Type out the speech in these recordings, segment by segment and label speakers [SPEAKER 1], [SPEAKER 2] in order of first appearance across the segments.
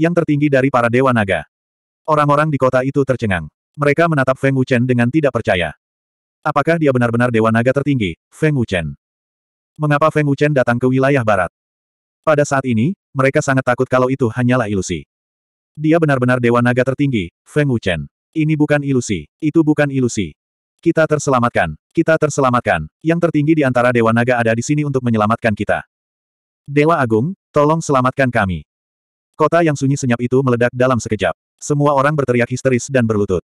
[SPEAKER 1] yang tertinggi dari para dewa naga. Orang-orang di kota itu tercengang. Mereka menatap Feng Wuchen dengan tidak percaya. Apakah dia benar-benar dewa naga tertinggi, Feng Wuchen? Mengapa Feng Wuchen datang ke wilayah barat? Pada saat ini, mereka sangat takut kalau itu hanyalah ilusi. Dia benar-benar dewa naga tertinggi, Feng Wuchen. Ini bukan ilusi, itu bukan ilusi. Kita terselamatkan, kita terselamatkan. Yang tertinggi di antara dewa naga ada di sini untuk menyelamatkan kita. Dewa Agung, tolong selamatkan kami. Kota yang sunyi senyap itu meledak dalam sekejap. Semua orang berteriak histeris dan berlutut.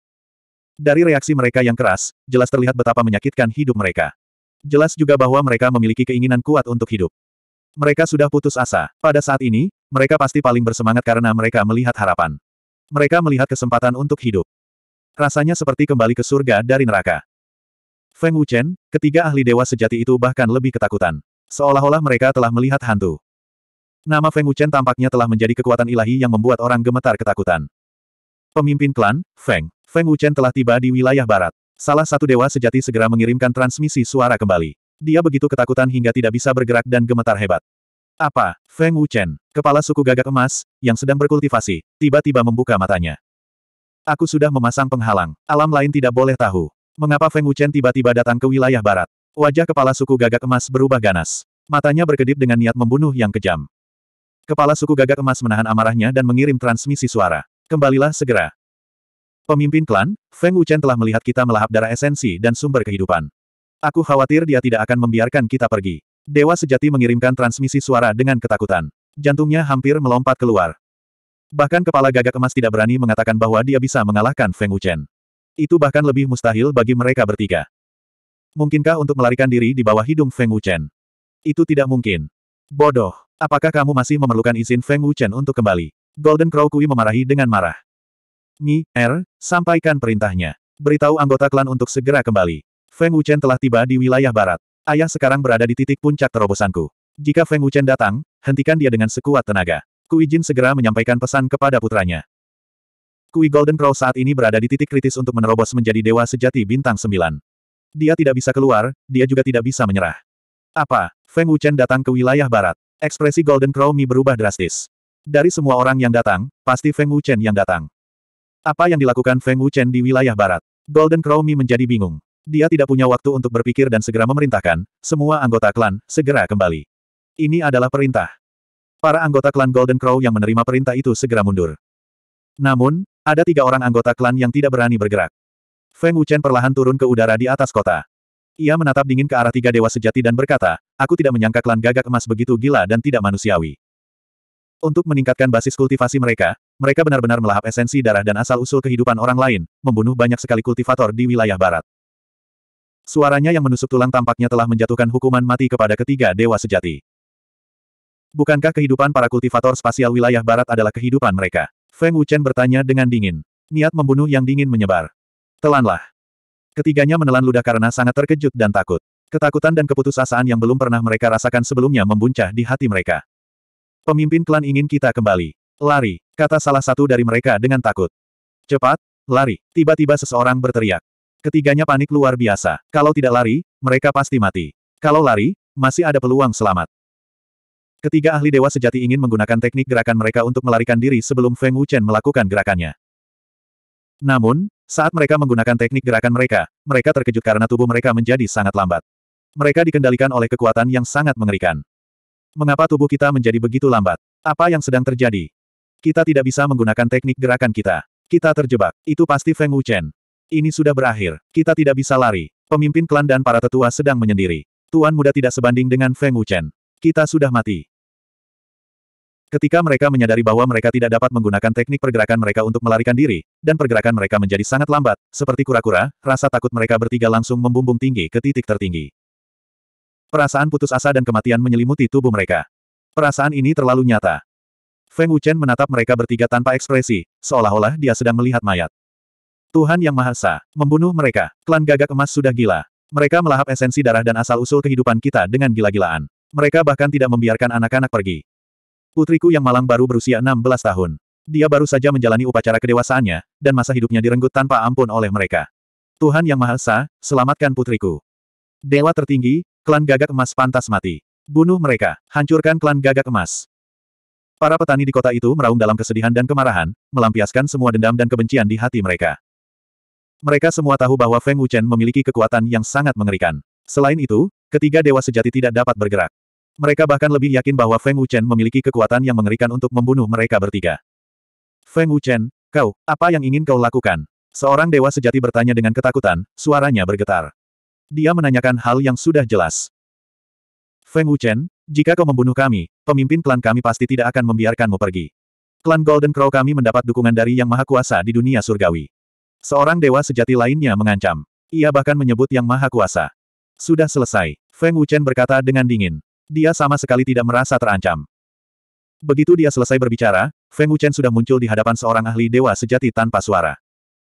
[SPEAKER 1] Dari reaksi mereka yang keras, jelas terlihat betapa menyakitkan hidup mereka. Jelas juga bahwa mereka memiliki keinginan kuat untuk hidup. Mereka sudah putus asa. Pada saat ini, mereka pasti paling bersemangat karena mereka melihat harapan. Mereka melihat kesempatan untuk hidup. Rasanya seperti kembali ke surga dari neraka. Feng Wuchen, ketiga ahli dewa sejati itu bahkan lebih ketakutan. Seolah-olah mereka telah melihat hantu. Nama Feng Wuchen tampaknya telah menjadi kekuatan ilahi yang membuat orang gemetar ketakutan. Pemimpin klan, Feng. Feng Wuchen telah tiba di wilayah barat. Salah satu dewa sejati segera mengirimkan transmisi suara kembali. Dia begitu ketakutan hingga tidak bisa bergerak dan gemetar hebat. Apa? Feng Wuchen, kepala suku gagak emas, yang sedang berkultivasi, tiba-tiba membuka matanya. Aku sudah memasang penghalang. Alam lain tidak boleh tahu. Mengapa Feng Wuchen tiba-tiba datang ke wilayah barat? Wajah kepala suku gagak emas berubah ganas. Matanya berkedip dengan niat membunuh yang kejam. Kepala suku gagak emas menahan amarahnya dan mengirim transmisi suara. Kembalilah segera. Pemimpin klan, Feng Wuchen telah melihat kita melahap darah esensi dan sumber kehidupan. Aku khawatir dia tidak akan membiarkan kita pergi. Dewa sejati mengirimkan transmisi suara dengan ketakutan. Jantungnya hampir melompat keluar. Bahkan kepala gagak emas tidak berani mengatakan bahwa dia bisa mengalahkan Feng Wuchen. Itu bahkan lebih mustahil bagi mereka bertiga. Mungkinkah untuk melarikan diri di bawah hidung Feng Wuchen? Itu tidak mungkin. Bodoh. Apakah kamu masih memerlukan izin Feng Wuchen untuk kembali? Golden Crow Kui memarahi dengan marah. Mi, Er, sampaikan perintahnya. Beritahu anggota klan untuk segera kembali. Feng Wuchen telah tiba di wilayah barat. Ayah sekarang berada di titik puncak terobosanku. Jika Feng Wuchen datang, hentikan dia dengan sekuat tenaga. Kui Jin segera menyampaikan pesan kepada putranya. Kui Golden Crow saat ini berada di titik kritis untuk menerobos menjadi dewa sejati bintang sembilan. Dia tidak bisa keluar, dia juga tidak bisa menyerah. Apa, Feng Wuchen datang ke wilayah barat? Ekspresi Golden Crow Mi berubah drastis. Dari semua orang yang datang, pasti Feng Wuchen yang datang. Apa yang dilakukan Feng Wuchen di wilayah barat? Golden Crow Mi menjadi bingung. Dia tidak punya waktu untuk berpikir dan segera memerintahkan, semua anggota klan, segera kembali. Ini adalah perintah. Para anggota klan Golden Crow yang menerima perintah itu segera mundur. Namun, ada tiga orang anggota klan yang tidak berani bergerak. Feng Wuchen perlahan turun ke udara di atas kota. Ia menatap dingin ke arah tiga dewa sejati dan berkata, aku tidak menyangka klan gagak emas begitu gila dan tidak manusiawi. Untuk meningkatkan basis kultivasi mereka, mereka benar-benar melahap esensi darah dan asal-usul kehidupan orang lain, membunuh banyak sekali kultivator di wilayah barat. Suaranya yang menusuk tulang tampaknya telah menjatuhkan hukuman mati kepada ketiga dewa sejati. Bukankah kehidupan para kultivator spasial wilayah barat adalah kehidupan mereka? Feng Wuchen bertanya dengan dingin. Niat membunuh yang dingin menyebar. Telanlah. Ketiganya menelan ludah karena sangat terkejut dan takut. Ketakutan dan keputusasaan yang belum pernah mereka rasakan sebelumnya membuncah di hati mereka. Pemimpin klan ingin kita kembali. Lari, kata salah satu dari mereka dengan takut. Cepat, lari. Tiba-tiba seseorang berteriak. Ketiganya panik luar biasa. Kalau tidak lari, mereka pasti mati. Kalau lari, masih ada peluang selamat. Ketiga ahli dewa sejati ingin menggunakan teknik gerakan mereka untuk melarikan diri sebelum Feng Wuchen melakukan gerakannya. Namun, saat mereka menggunakan teknik gerakan mereka, mereka terkejut karena tubuh mereka menjadi sangat lambat. Mereka dikendalikan oleh kekuatan yang sangat mengerikan. Mengapa tubuh kita menjadi begitu lambat? Apa yang sedang terjadi? Kita tidak bisa menggunakan teknik gerakan kita. Kita terjebak. Itu pasti Feng Wuchen. Ini sudah berakhir. Kita tidak bisa lari. Pemimpin klan dan para tetua sedang menyendiri. Tuan muda tidak sebanding dengan Feng Wuchen. Kita sudah mati. Ketika mereka menyadari bahwa mereka tidak dapat menggunakan teknik pergerakan mereka untuk melarikan diri, dan pergerakan mereka menjadi sangat lambat, seperti kura-kura, rasa takut mereka bertiga langsung membumbung tinggi ke titik tertinggi. Perasaan putus asa dan kematian menyelimuti tubuh mereka. Perasaan ini terlalu nyata. Feng Wuchen menatap mereka bertiga tanpa ekspresi, seolah-olah dia sedang melihat mayat. Tuhan Yang Maha Esa, membunuh mereka, klan gagak emas sudah gila. Mereka melahap esensi darah dan asal-usul kehidupan kita dengan gila-gilaan. Mereka bahkan tidak membiarkan anak-anak pergi. Putriku yang malang baru berusia 16 tahun. Dia baru saja menjalani upacara kedewasaannya, dan masa hidupnya direnggut tanpa ampun oleh mereka. Tuhan Yang Maha Esa, selamatkan putriku. Dewa tertinggi, klan gagak emas pantas mati. Bunuh mereka, hancurkan klan gagak emas. Para petani di kota itu meraung dalam kesedihan dan kemarahan, melampiaskan semua dendam dan kebencian di hati mereka. Mereka semua tahu bahwa Feng Wuchen memiliki kekuatan yang sangat mengerikan. Selain itu, ketiga dewa sejati tidak dapat bergerak. Mereka bahkan lebih yakin bahwa Feng Wuchen memiliki kekuatan yang mengerikan untuk membunuh mereka bertiga. Feng Wuchen, kau, apa yang ingin kau lakukan? Seorang dewa sejati bertanya dengan ketakutan, suaranya bergetar. Dia menanyakan hal yang sudah jelas. Feng Wuchen, jika kau membunuh kami, pemimpin klan kami pasti tidak akan membiarkanmu pergi. Klan Golden Crow kami mendapat dukungan dari Yang Maha Kuasa di dunia surgawi. Seorang dewa sejati lainnya mengancam. Ia bahkan menyebut Yang Maha Kuasa. Sudah selesai, Feng Wuchen berkata dengan dingin. Dia sama sekali tidak merasa terancam. Begitu dia selesai berbicara, Feng Wuchen sudah muncul di hadapan seorang ahli dewa sejati tanpa suara.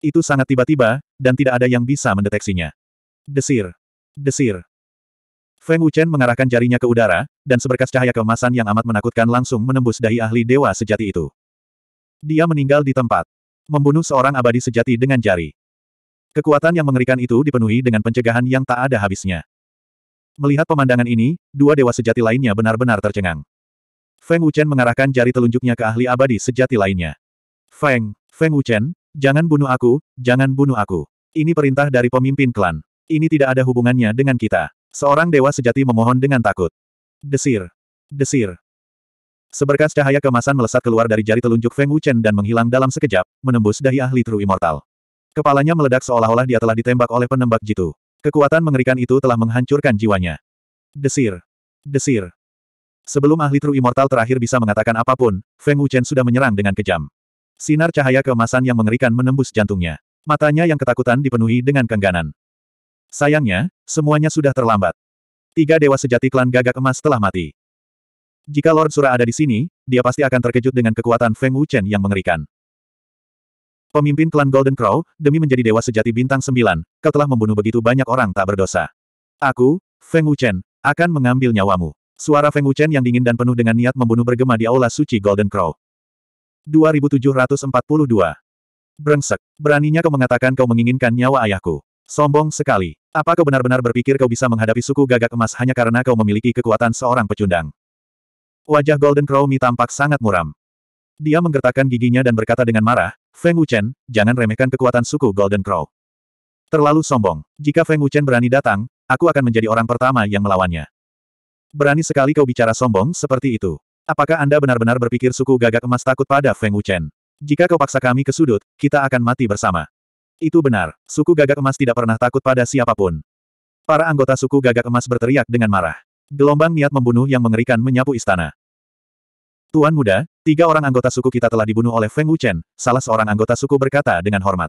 [SPEAKER 1] Itu sangat tiba-tiba, dan tidak ada yang bisa mendeteksinya. Desir. Desir. Feng Wuchen mengarahkan jarinya ke udara, dan seberkas cahaya kemasan yang amat menakutkan langsung menembus dahi ahli dewa sejati itu. Dia meninggal di tempat. Membunuh seorang abadi sejati dengan jari. Kekuatan yang mengerikan itu dipenuhi dengan pencegahan yang tak ada habisnya. Melihat pemandangan ini, dua dewa sejati lainnya benar-benar tercengang. Feng Wuchen mengarahkan jari telunjuknya ke ahli abadi sejati lainnya. Feng, Feng Wuchen, jangan bunuh aku, jangan bunuh aku. Ini perintah dari pemimpin klan. Ini tidak ada hubungannya dengan kita. Seorang dewa sejati memohon dengan takut. Desir. Desir. Seberkas cahaya kemasan melesat keluar dari jari telunjuk Feng Wuchen dan menghilang dalam sekejap, menembus dahi ahli True Immortal. Kepalanya meledak seolah-olah dia telah ditembak oleh penembak jitu. Kekuatan mengerikan itu telah menghancurkan jiwanya. Desir. Desir. Sebelum ahli tru Immortal terakhir bisa mengatakan apapun, Feng Wuchen sudah menyerang dengan kejam. Sinar cahaya keemasan yang mengerikan menembus jantungnya. Matanya yang ketakutan dipenuhi dengan kengganan. Sayangnya, semuanya sudah terlambat. Tiga dewa sejati klan gagak emas telah mati. Jika Lord Sura ada di sini, dia pasti akan terkejut dengan kekuatan Feng Wuchen yang mengerikan. Pemimpin klan Golden Crow, demi menjadi dewa sejati bintang sembilan, kau telah membunuh begitu banyak orang tak berdosa. Aku, Feng Wuchen, akan mengambil nyawamu. Suara Feng Wuchen yang dingin dan penuh dengan niat membunuh bergema di aula suci Golden Crow. 2742 Brengsek, beraninya kau mengatakan kau menginginkan nyawa ayahku. Sombong sekali. Apa kau benar-benar berpikir kau bisa menghadapi suku gagak emas hanya karena kau memiliki kekuatan seorang pecundang? Wajah Golden Crow Mi tampak sangat muram. Dia menggertakkan giginya dan berkata dengan marah, Feng Wuchen, jangan remehkan kekuatan suku Golden Crow. Terlalu sombong. Jika Feng Wuchen berani datang, aku akan menjadi orang pertama yang melawannya. Berani sekali kau bicara sombong seperti itu. Apakah Anda benar-benar berpikir suku gagak emas takut pada Feng Wuchen? Jika kau paksa kami ke sudut, kita akan mati bersama. Itu benar, suku gagak emas tidak pernah takut pada siapapun. Para anggota suku gagak emas berteriak dengan marah. Gelombang niat membunuh yang mengerikan menyapu istana. Tuan muda, tiga orang anggota suku kita telah dibunuh oleh Feng Wuchen, salah seorang anggota suku berkata dengan hormat.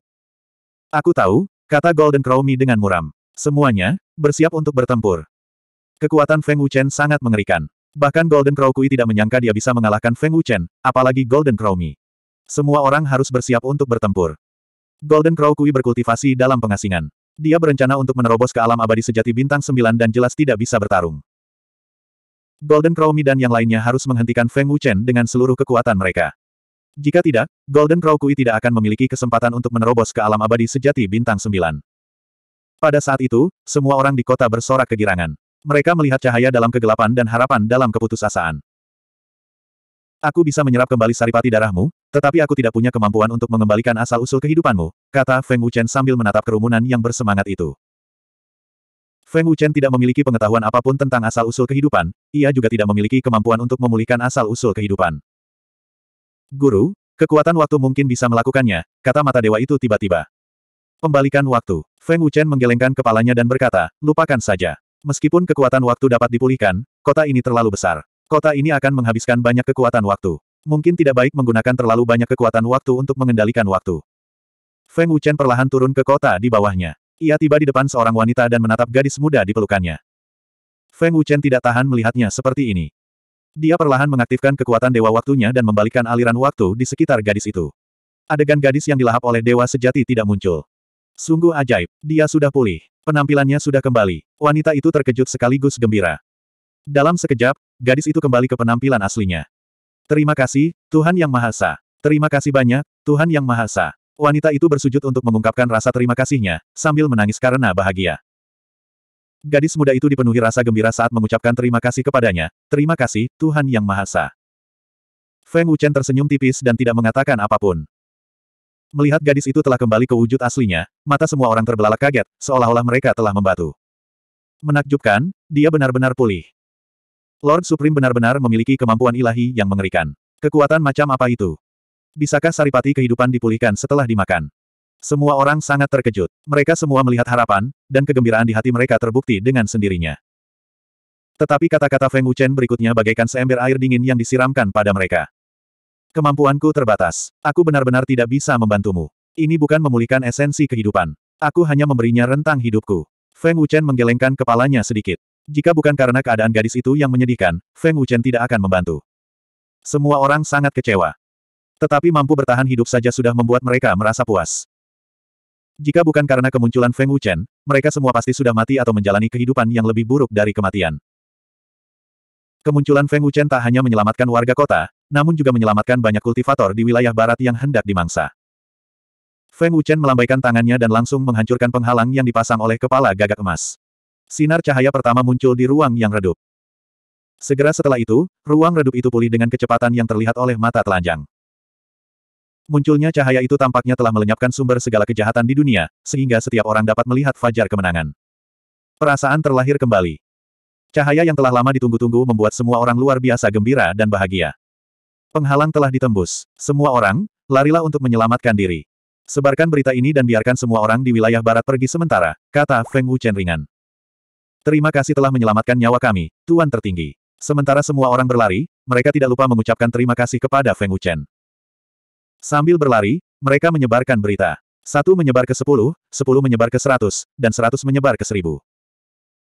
[SPEAKER 1] Aku tahu, kata Golden Crow Mi dengan muram. Semuanya, bersiap untuk bertempur. Kekuatan Feng Wuchen sangat mengerikan. Bahkan Golden Crow Kui tidak menyangka dia bisa mengalahkan Feng Wuchen, apalagi Golden Crow Mi. Semua orang harus bersiap untuk bertempur. Golden Crow Kui berkultivasi dalam pengasingan. Dia berencana untuk menerobos ke alam abadi sejati bintang Sembilan dan jelas tidak bisa bertarung. Golden Crow Midan yang lainnya harus menghentikan Feng Wuchen dengan seluruh kekuatan mereka. Jika tidak, Golden Crow Kui tidak akan memiliki kesempatan untuk menerobos ke alam abadi sejati bintang sembilan. Pada saat itu, semua orang di kota bersorak kegirangan. Mereka melihat cahaya dalam kegelapan dan harapan dalam keputusasaan. Aku bisa menyerap kembali saripati darahmu, tetapi aku tidak punya kemampuan untuk mengembalikan asal-usul kehidupanmu, kata Feng Wuchen sambil menatap kerumunan yang bersemangat itu. Feng Wuchen tidak memiliki pengetahuan apapun tentang asal-usul kehidupan, ia juga tidak memiliki kemampuan untuk memulihkan asal-usul kehidupan. Guru, kekuatan waktu mungkin bisa melakukannya, kata mata dewa itu tiba-tiba. Pembalikan waktu, Feng Wuchen menggelengkan kepalanya dan berkata, lupakan saja. Meskipun kekuatan waktu dapat dipulihkan, kota ini terlalu besar. Kota ini akan menghabiskan banyak kekuatan waktu. Mungkin tidak baik menggunakan terlalu banyak kekuatan waktu untuk mengendalikan waktu. Feng Wuchen perlahan turun ke kota di bawahnya. Ia tiba di depan seorang wanita dan menatap gadis muda di pelukannya. Feng Wuchen tidak tahan melihatnya seperti ini. Dia perlahan mengaktifkan kekuatan dewa waktunya dan membalikkan aliran waktu di sekitar gadis itu. Adegan gadis yang dilahap oleh dewa sejati tidak muncul. Sungguh ajaib, dia sudah pulih. Penampilannya sudah kembali. Wanita itu terkejut sekaligus gembira. Dalam sekejap, gadis itu kembali ke penampilan aslinya. Terima kasih, Tuhan Yang Maha Esa. Terima kasih banyak, Tuhan Yang Maha Esa. Wanita itu bersujud untuk mengungkapkan rasa terima kasihnya, sambil menangis karena bahagia. Gadis muda itu dipenuhi rasa gembira saat mengucapkan terima kasih kepadanya, terima kasih, Tuhan Yang Maha Esa. Feng Wuchen tersenyum tipis dan tidak mengatakan apapun. Melihat gadis itu telah kembali ke wujud aslinya, mata semua orang terbelalak kaget, seolah-olah mereka telah membatu. Menakjubkan, dia benar-benar pulih. Lord Supreme benar-benar memiliki kemampuan ilahi yang mengerikan. Kekuatan macam apa itu? Bisakah saripati kehidupan dipulihkan setelah dimakan? Semua orang sangat terkejut. Mereka semua melihat harapan, dan kegembiraan di hati mereka terbukti dengan sendirinya. Tetapi kata-kata Feng Wuchen berikutnya bagaikan seember air dingin yang disiramkan pada mereka. Kemampuanku terbatas. Aku benar-benar tidak bisa membantumu. Ini bukan memulihkan esensi kehidupan. Aku hanya memberinya rentang hidupku. Feng Wuchen menggelengkan kepalanya sedikit. Jika bukan karena keadaan gadis itu yang menyedihkan, Feng Wuchen tidak akan membantu. Semua orang sangat kecewa. Tetapi mampu bertahan hidup saja sudah membuat mereka merasa puas. Jika bukan karena kemunculan Feng Wuchen, mereka semua pasti sudah mati atau menjalani kehidupan yang lebih buruk dari kematian. Kemunculan Feng Wuchen tak hanya menyelamatkan warga kota, namun juga menyelamatkan banyak kultivator di wilayah barat yang hendak dimangsa. Feng Wuchen melambaikan tangannya dan langsung menghancurkan penghalang yang dipasang oleh kepala gagak emas. Sinar cahaya pertama muncul di ruang yang redup. Segera setelah itu, ruang redup itu pulih dengan kecepatan yang terlihat oleh mata telanjang. Munculnya cahaya itu tampaknya telah melenyapkan sumber segala kejahatan di dunia, sehingga setiap orang dapat melihat fajar kemenangan. Perasaan terlahir kembali. Cahaya yang telah lama ditunggu-tunggu membuat semua orang luar biasa gembira dan bahagia. Penghalang telah ditembus. Semua orang, larilah untuk menyelamatkan diri. Sebarkan berita ini dan biarkan semua orang di wilayah barat pergi sementara, kata Feng Wuchen ringan. Terima kasih telah menyelamatkan nyawa kami, Tuan Tertinggi. Sementara semua orang berlari, mereka tidak lupa mengucapkan terima kasih kepada Feng Wuchen. Sambil berlari, mereka menyebarkan berita. Satu menyebar ke sepuluh, sepuluh menyebar ke seratus, dan seratus menyebar ke seribu.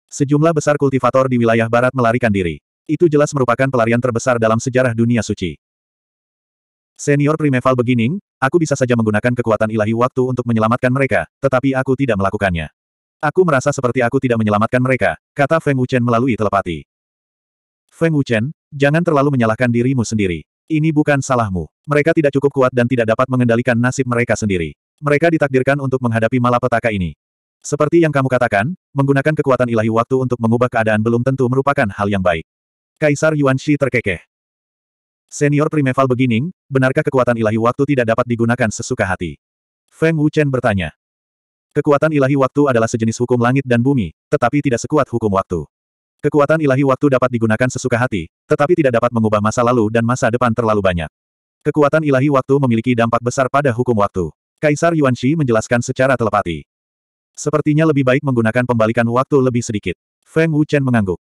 [SPEAKER 1] Sejumlah besar kultivator di wilayah barat melarikan diri. Itu jelas merupakan pelarian terbesar dalam sejarah dunia suci. Senior Primeval Beginning, aku bisa saja menggunakan kekuatan ilahi waktu untuk menyelamatkan mereka, tetapi aku tidak melakukannya. Aku merasa seperti aku tidak menyelamatkan mereka, kata Feng Wuchen melalui telepati. Feng Wuchen, jangan terlalu menyalahkan dirimu sendiri. Ini bukan salahmu. Mereka tidak cukup kuat dan tidak dapat mengendalikan nasib mereka sendiri. Mereka ditakdirkan untuk menghadapi malapetaka ini. Seperti yang kamu katakan, menggunakan kekuatan ilahi waktu untuk mengubah keadaan belum tentu merupakan hal yang baik. Kaisar Yuan Shi terkekeh. Senior Primeval Beginning, benarkah kekuatan ilahi waktu tidak dapat digunakan sesuka hati? Feng Wuchen bertanya. Kekuatan ilahi waktu adalah sejenis hukum langit dan bumi, tetapi tidak sekuat hukum waktu. Kekuatan ilahi waktu dapat digunakan sesuka hati, tetapi tidak dapat mengubah masa lalu dan masa depan terlalu banyak. Kekuatan ilahi waktu memiliki dampak besar pada hukum waktu. Kaisar Yuan Shi menjelaskan secara telepati. Sepertinya lebih baik menggunakan pembalikan waktu lebih sedikit. Feng Wuchen mengangguk.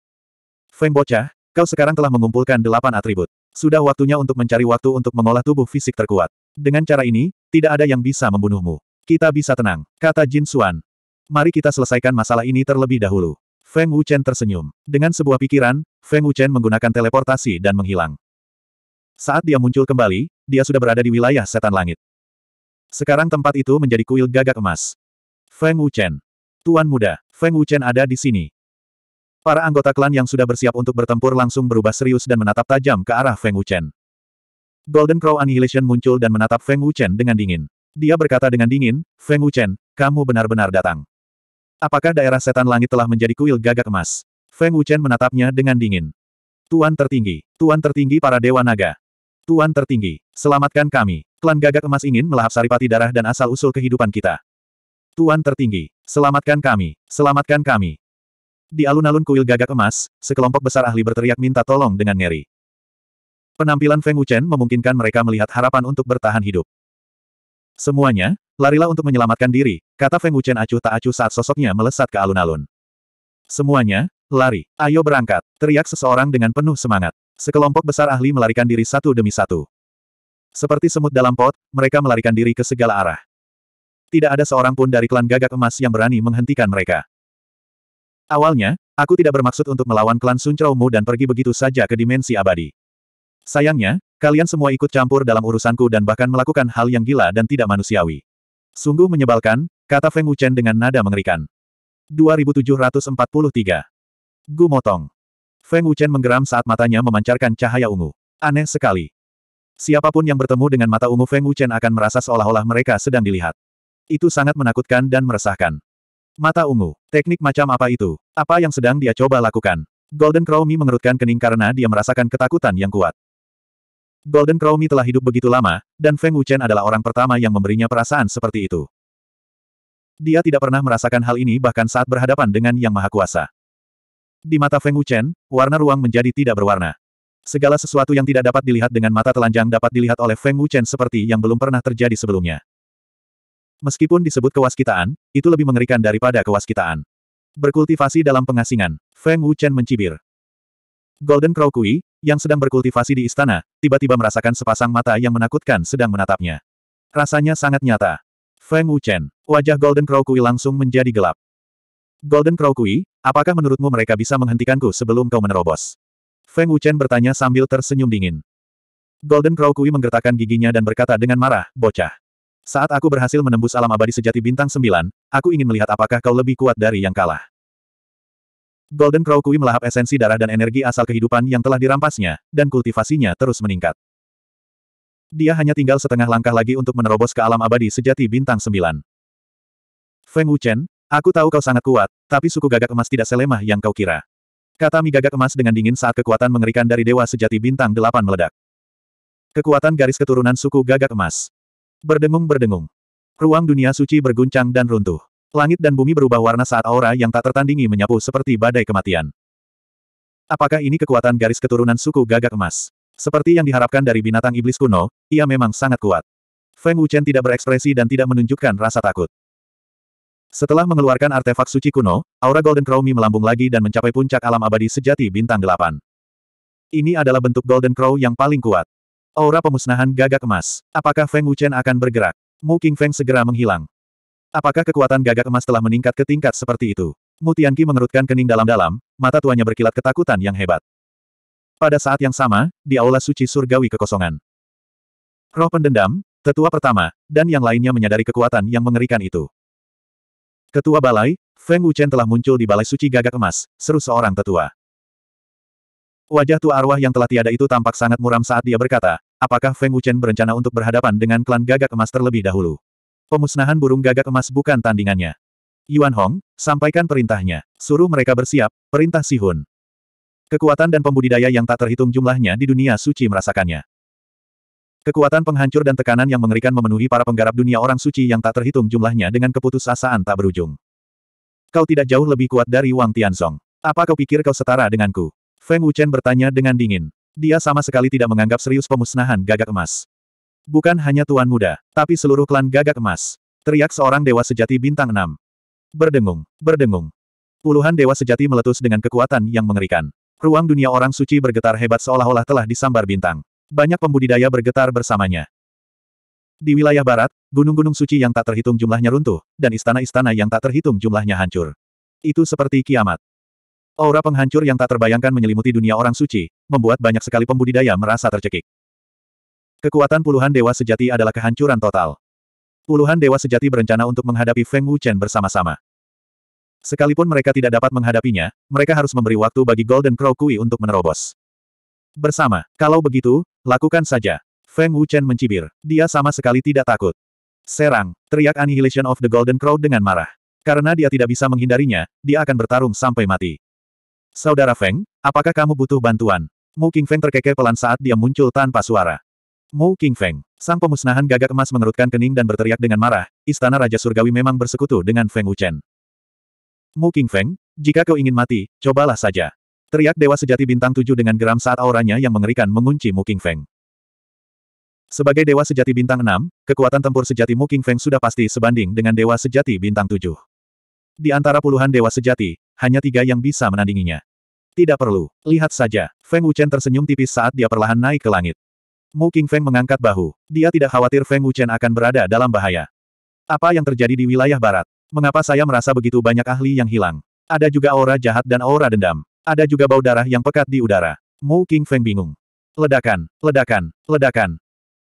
[SPEAKER 1] Feng Bocah, kau sekarang telah mengumpulkan delapan atribut. Sudah waktunya untuk mencari waktu untuk mengolah tubuh fisik terkuat. Dengan cara ini, tidak ada yang bisa membunuhmu. Kita bisa tenang, kata Jin Xuan. Mari kita selesaikan masalah ini terlebih dahulu. Feng Wuchen tersenyum. Dengan sebuah pikiran, Feng Wuchen menggunakan teleportasi dan menghilang. Saat dia muncul kembali, dia sudah berada di wilayah setan langit. Sekarang tempat itu menjadi kuil gagak emas. Feng Wuchen. Tuan muda, Feng Wuchen ada di sini. Para anggota klan yang sudah bersiap untuk bertempur langsung berubah serius dan menatap tajam ke arah Feng Wuchen. Golden Crow Annihilation muncul dan menatap Feng Wuchen dengan dingin. Dia berkata dengan dingin, Feng Wuchen, kamu benar-benar datang. Apakah daerah setan langit telah menjadi kuil gagak emas? Feng Wuchen menatapnya dengan dingin. Tuan tertinggi, Tuan tertinggi para Dewa Naga. Tuan tertinggi, selamatkan kami. Klan gagak emas ingin melahap saripati darah dan asal-usul kehidupan kita. Tuan tertinggi, selamatkan kami, selamatkan kami. Di alun-alun kuil gagak emas, sekelompok besar ahli berteriak minta tolong dengan ngeri. Penampilan Feng Wuchen memungkinkan mereka melihat harapan untuk bertahan hidup. Semuanya, larilah untuk menyelamatkan diri, kata Feng Wuchen acuh tak acuh saat sosoknya melesat ke alun-alun. Semuanya, lari, ayo berangkat, teriak seseorang dengan penuh semangat. Sekelompok besar ahli melarikan diri satu demi satu. Seperti semut dalam pot, mereka melarikan diri ke segala arah. Tidak ada seorang pun dari klan gagak emas yang berani menghentikan mereka. Awalnya, aku tidak bermaksud untuk melawan klan Sun Mu dan pergi begitu saja ke dimensi abadi. Sayangnya, kalian semua ikut campur dalam urusanku dan bahkan melakukan hal yang gila dan tidak manusiawi. Sungguh menyebalkan, kata Feng Wuchen dengan nada mengerikan. 2743. Motong. Feng Wuchen menggeram saat matanya memancarkan cahaya ungu. Aneh sekali. Siapapun yang bertemu dengan mata ungu Feng Wuchen akan merasa seolah-olah mereka sedang dilihat. Itu sangat menakutkan dan meresahkan. Mata ungu. Teknik macam apa itu? Apa yang sedang dia coba lakukan? Golden Crow Mi mengerutkan kening karena dia merasakan ketakutan yang kuat. Golden Crow telah hidup begitu lama, dan Feng Wuchen adalah orang pertama yang memberinya perasaan seperti itu. Dia tidak pernah merasakan hal ini bahkan saat berhadapan dengan Yang Maha Kuasa. Di mata Feng Wuchen, warna ruang menjadi tidak berwarna. Segala sesuatu yang tidak dapat dilihat dengan mata telanjang dapat dilihat oleh Feng Wuchen seperti yang belum pernah terjadi sebelumnya. Meskipun disebut kewaskitaan, itu lebih mengerikan daripada kewaskitaan. Berkultivasi dalam pengasingan, Feng Wuchen mencibir. Golden Crow Kui, yang sedang berkultivasi di istana, tiba-tiba merasakan sepasang mata yang menakutkan sedang menatapnya. Rasanya sangat nyata. Feng Wuchen, wajah Golden Crow Kui langsung menjadi gelap. Golden Crow Kui, apakah menurutmu mereka bisa menghentikanku sebelum kau menerobos? Feng Wuchen bertanya sambil tersenyum dingin. Golden Crow Kui menggertakkan giginya dan berkata dengan marah, bocah. Saat aku berhasil menembus alam abadi sejati bintang sembilan, aku ingin melihat apakah kau lebih kuat dari yang kalah. Golden Crow Kui melahap esensi darah dan energi asal kehidupan yang telah dirampasnya, dan kultivasinya terus meningkat. Dia hanya tinggal setengah langkah lagi untuk menerobos ke alam abadi sejati bintang sembilan. Feng Wuchen, aku tahu kau sangat kuat, tapi suku gagak emas tidak selemah yang kau kira. Kata Mi gagak emas dengan dingin saat kekuatan mengerikan dari dewa sejati bintang delapan meledak. Kekuatan garis keturunan suku gagak emas. Berdengung-berdengung. Ruang dunia suci berguncang dan runtuh. Langit dan bumi berubah warna saat aura yang tak tertandingi menyapu seperti badai kematian. Apakah ini kekuatan garis keturunan suku gagak emas? Seperti yang diharapkan dari binatang iblis kuno, ia memang sangat kuat. Feng Wuchen tidak berekspresi dan tidak menunjukkan rasa takut. Setelah mengeluarkan artefak suci kuno, aura Golden Crow Mi melambung lagi dan mencapai puncak alam abadi sejati bintang delapan. Ini adalah bentuk Golden Crow yang paling kuat. Aura pemusnahan gagak emas. Apakah Feng Wuchen akan bergerak? Mu King Feng segera menghilang. Apakah kekuatan gagak emas telah meningkat ke tingkat seperti itu? Mutianki mengerutkan kening dalam-dalam, mata tuanya berkilat ketakutan yang hebat. Pada saat yang sama, di aula suci surgawi kekosongan. Roh pendendam, tetua pertama, dan yang lainnya menyadari kekuatan yang mengerikan itu. Ketua balai, Feng Wuchen telah muncul di balai suci gagak emas, seru seorang tetua. Wajah tua arwah yang telah tiada itu tampak sangat muram saat dia berkata, apakah Feng Wuchen berencana untuk berhadapan dengan klan gagak emas terlebih dahulu? Pemusnahan burung gagak emas bukan tandingannya. Yuan Hong, sampaikan perintahnya. Suruh mereka bersiap, perintah Sihun. Kekuatan dan pembudidaya yang tak terhitung jumlahnya di dunia suci merasakannya. Kekuatan penghancur dan tekanan yang mengerikan memenuhi para penggarap dunia orang suci yang tak terhitung jumlahnya dengan keputusasaan tak berujung. Kau tidak jauh lebih kuat dari Wang Tianzong. Apa kau pikir kau setara denganku? Feng Wuchen bertanya dengan dingin. Dia sama sekali tidak menganggap serius pemusnahan gagak emas. Bukan hanya tuan muda, tapi seluruh klan gagak emas. Teriak seorang dewa sejati bintang enam. Berdengung, berdengung. Puluhan dewa sejati meletus dengan kekuatan yang mengerikan. Ruang dunia orang suci bergetar hebat seolah-olah telah disambar bintang. Banyak pembudidaya bergetar bersamanya. Di wilayah barat, gunung-gunung suci yang tak terhitung jumlahnya runtuh, dan istana-istana yang tak terhitung jumlahnya hancur. Itu seperti kiamat. Aura penghancur yang tak terbayangkan menyelimuti dunia orang suci, membuat banyak sekali pembudidaya merasa tercekik. Kekuatan puluhan dewa sejati adalah kehancuran total. Puluhan dewa sejati berencana untuk menghadapi Feng Wuchen bersama-sama. Sekalipun mereka tidak dapat menghadapinya, mereka harus memberi waktu bagi Golden Crow Kui untuk menerobos. Bersama, kalau begitu, lakukan saja. Feng Wuchen mencibir. Dia sama sekali tidak takut. Serang, teriak Annihilation of the Golden Crow dengan marah. Karena dia tidak bisa menghindarinya, dia akan bertarung sampai mati. Saudara Feng, apakah kamu butuh bantuan? Mu Feng terkekeh pelan saat dia muncul tanpa suara. King Feng, sang pemusnahan gagak emas mengerutkan kening dan berteriak dengan marah, istana Raja Surgawi memang bersekutu dengan Feng Wuchen. Mu Feng, jika kau ingin mati, cobalah saja. Teriak Dewa Sejati Bintang Tujuh dengan geram saat auranya yang mengerikan mengunci Mu Feng. Sebagai Dewa Sejati Bintang Enam, kekuatan tempur sejati Mu Feng sudah pasti sebanding dengan Dewa Sejati Bintang Tujuh. Di antara puluhan Dewa Sejati, hanya tiga yang bisa menandinginya. Tidak perlu, lihat saja, Feng Wuchen tersenyum tipis saat dia perlahan naik ke langit. Mu King Feng mengangkat bahu. Dia tidak khawatir Feng Wuchen akan berada dalam bahaya. Apa yang terjadi di wilayah barat? Mengapa saya merasa begitu banyak ahli yang hilang? Ada juga aura jahat dan aura dendam. Ada juga bau darah yang pekat di udara. Mu King Feng bingung. Ledakan, ledakan, ledakan.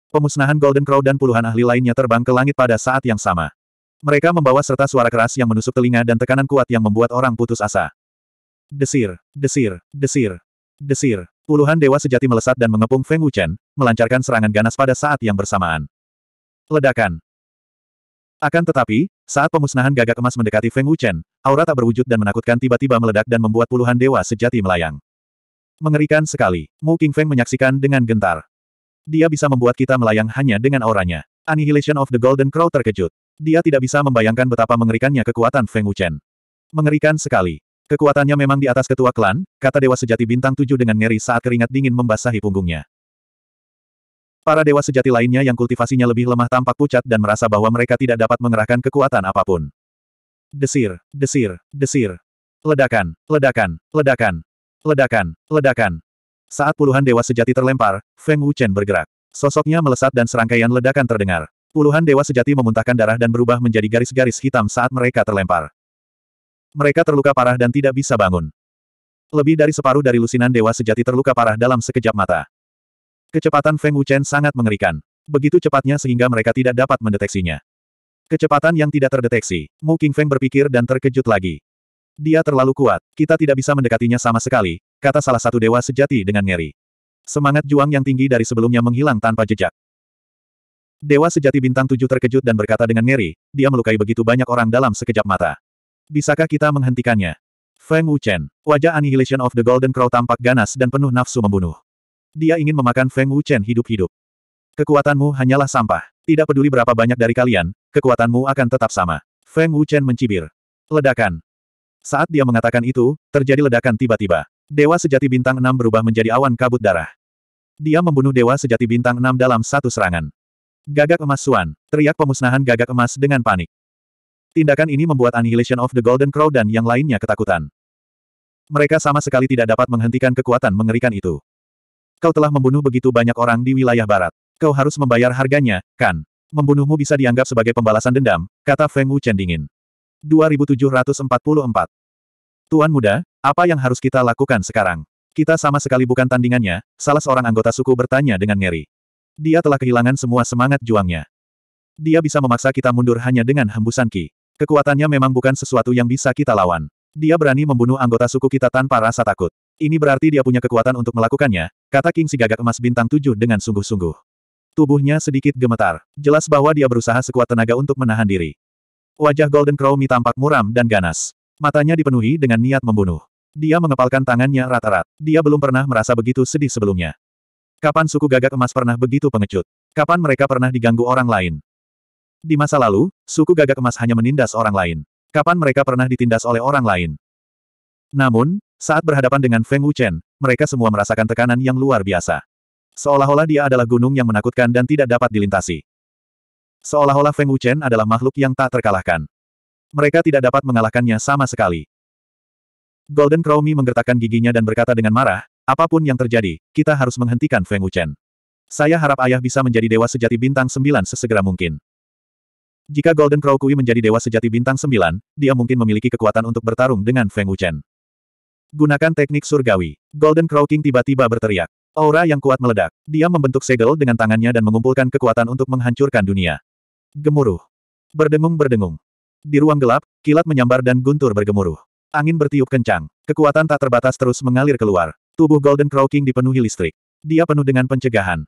[SPEAKER 1] Pemusnahan Golden Crow dan puluhan ahli lainnya terbang ke langit pada saat yang sama. Mereka membawa serta suara keras yang menusuk telinga dan tekanan kuat yang membuat orang putus asa. Desir, desir, desir, desir. Puluhan dewa sejati melesat dan mengepung Feng Wuchen, melancarkan serangan ganas pada saat yang bersamaan. Ledakan. Akan tetapi, saat pemusnahan gagak emas mendekati Feng Wuchen, aura tak berwujud dan menakutkan tiba-tiba meledak dan membuat puluhan dewa sejati melayang. Mengerikan sekali, Mu King Feng menyaksikan dengan gentar. Dia bisa membuat kita melayang hanya dengan auranya. Annihilation of the Golden Crow terkejut. Dia tidak bisa membayangkan betapa mengerikannya kekuatan Feng Wuchen. Mengerikan sekali. Kekuatannya memang di atas ketua klan, kata Dewa Sejati Bintang Tujuh dengan ngeri saat keringat dingin membasahi punggungnya. Para Dewa Sejati lainnya yang kultivasinya lebih lemah tampak pucat dan merasa bahwa mereka tidak dapat mengerahkan kekuatan apapun. Desir, desir, desir. Ledakan, ledakan, ledakan, ledakan, ledakan. Saat puluhan Dewa Sejati terlempar, Feng Wuchen bergerak. Sosoknya melesat dan serangkaian ledakan terdengar. Puluhan dewa sejati memuntahkan darah dan berubah menjadi garis-garis hitam saat mereka terlempar. Mereka terluka parah dan tidak bisa bangun. Lebih dari separuh dari lusinan dewa sejati terluka parah dalam sekejap mata. Kecepatan Feng Wuchen sangat mengerikan. Begitu cepatnya sehingga mereka tidak dapat mendeteksinya. Kecepatan yang tidak terdeteksi, Mu Feng berpikir dan terkejut lagi. Dia terlalu kuat, kita tidak bisa mendekatinya sama sekali, kata salah satu dewa sejati dengan ngeri. Semangat juang yang tinggi dari sebelumnya menghilang tanpa jejak. Dewa sejati bintang tujuh terkejut dan berkata dengan ngeri, dia melukai begitu banyak orang dalam sekejap mata. Bisakah kita menghentikannya? Feng Wuchen. Wajah Annihilation of the Golden Crow tampak ganas dan penuh nafsu membunuh. Dia ingin memakan Feng Wuchen hidup-hidup. Kekuatanmu hanyalah sampah. Tidak peduli berapa banyak dari kalian, kekuatanmu akan tetap sama. Feng Wuchen mencibir. Ledakan. Saat dia mengatakan itu, terjadi ledakan tiba-tiba. Dewa sejati bintang 6 berubah menjadi awan kabut darah. Dia membunuh dewa sejati bintang 6 dalam satu serangan. Gagak emas Suan, teriak pemusnahan gagak emas dengan panik. Tindakan ini membuat Annihilation of the Golden Crow dan yang lainnya ketakutan. Mereka sama sekali tidak dapat menghentikan kekuatan mengerikan itu. Kau telah membunuh begitu banyak orang di wilayah barat. Kau harus membayar harganya, kan? Membunuhmu bisa dianggap sebagai pembalasan dendam, kata Feng Wu dingin. 2744 Tuan muda, apa yang harus kita lakukan sekarang? Kita sama sekali bukan tandingannya, salah seorang anggota suku bertanya dengan ngeri. Dia telah kehilangan semua semangat juangnya. Dia bisa memaksa kita mundur hanya dengan hembusan ki. Kekuatannya memang bukan sesuatu yang bisa kita lawan. Dia berani membunuh anggota suku kita tanpa rasa takut. Ini berarti dia punya kekuatan untuk melakukannya, kata King si gagak emas bintang tujuh dengan sungguh-sungguh. Tubuhnya sedikit gemetar. Jelas bahwa dia berusaha sekuat tenaga untuk menahan diri. Wajah Golden Crow Mi tampak muram dan ganas. Matanya dipenuhi dengan niat membunuh. Dia mengepalkan tangannya rata-rat. Dia belum pernah merasa begitu sedih sebelumnya. Kapan suku gagak emas pernah begitu pengecut? Kapan mereka pernah diganggu orang lain? Di masa lalu, suku gagak emas hanya menindas orang lain. Kapan mereka pernah ditindas oleh orang lain? Namun, saat berhadapan dengan Feng Wuchen, mereka semua merasakan tekanan yang luar biasa. Seolah-olah dia adalah gunung yang menakutkan dan tidak dapat dilintasi. Seolah-olah Feng Wuchen adalah makhluk yang tak terkalahkan. Mereka tidak dapat mengalahkannya sama sekali. Golden Crow Mi menggertakkan giginya dan berkata dengan marah, apapun yang terjadi, kita harus menghentikan Feng Wuchen. Saya harap ayah bisa menjadi dewa sejati bintang sembilan sesegera mungkin. Jika Golden Crow Kui menjadi dewa sejati bintang 9, dia mungkin memiliki kekuatan untuk bertarung dengan Feng Wuchen. Gunakan teknik surgawi. Golden Crow King tiba-tiba berteriak. Aura yang kuat meledak. Dia membentuk segel dengan tangannya dan mengumpulkan kekuatan untuk menghancurkan dunia. Gemuruh. Berdengung-berdengung. Di ruang gelap, kilat menyambar dan guntur bergemuruh. Angin bertiup kencang. Kekuatan tak terbatas terus mengalir keluar. Tubuh Golden Crow King dipenuhi listrik. Dia penuh dengan pencegahan.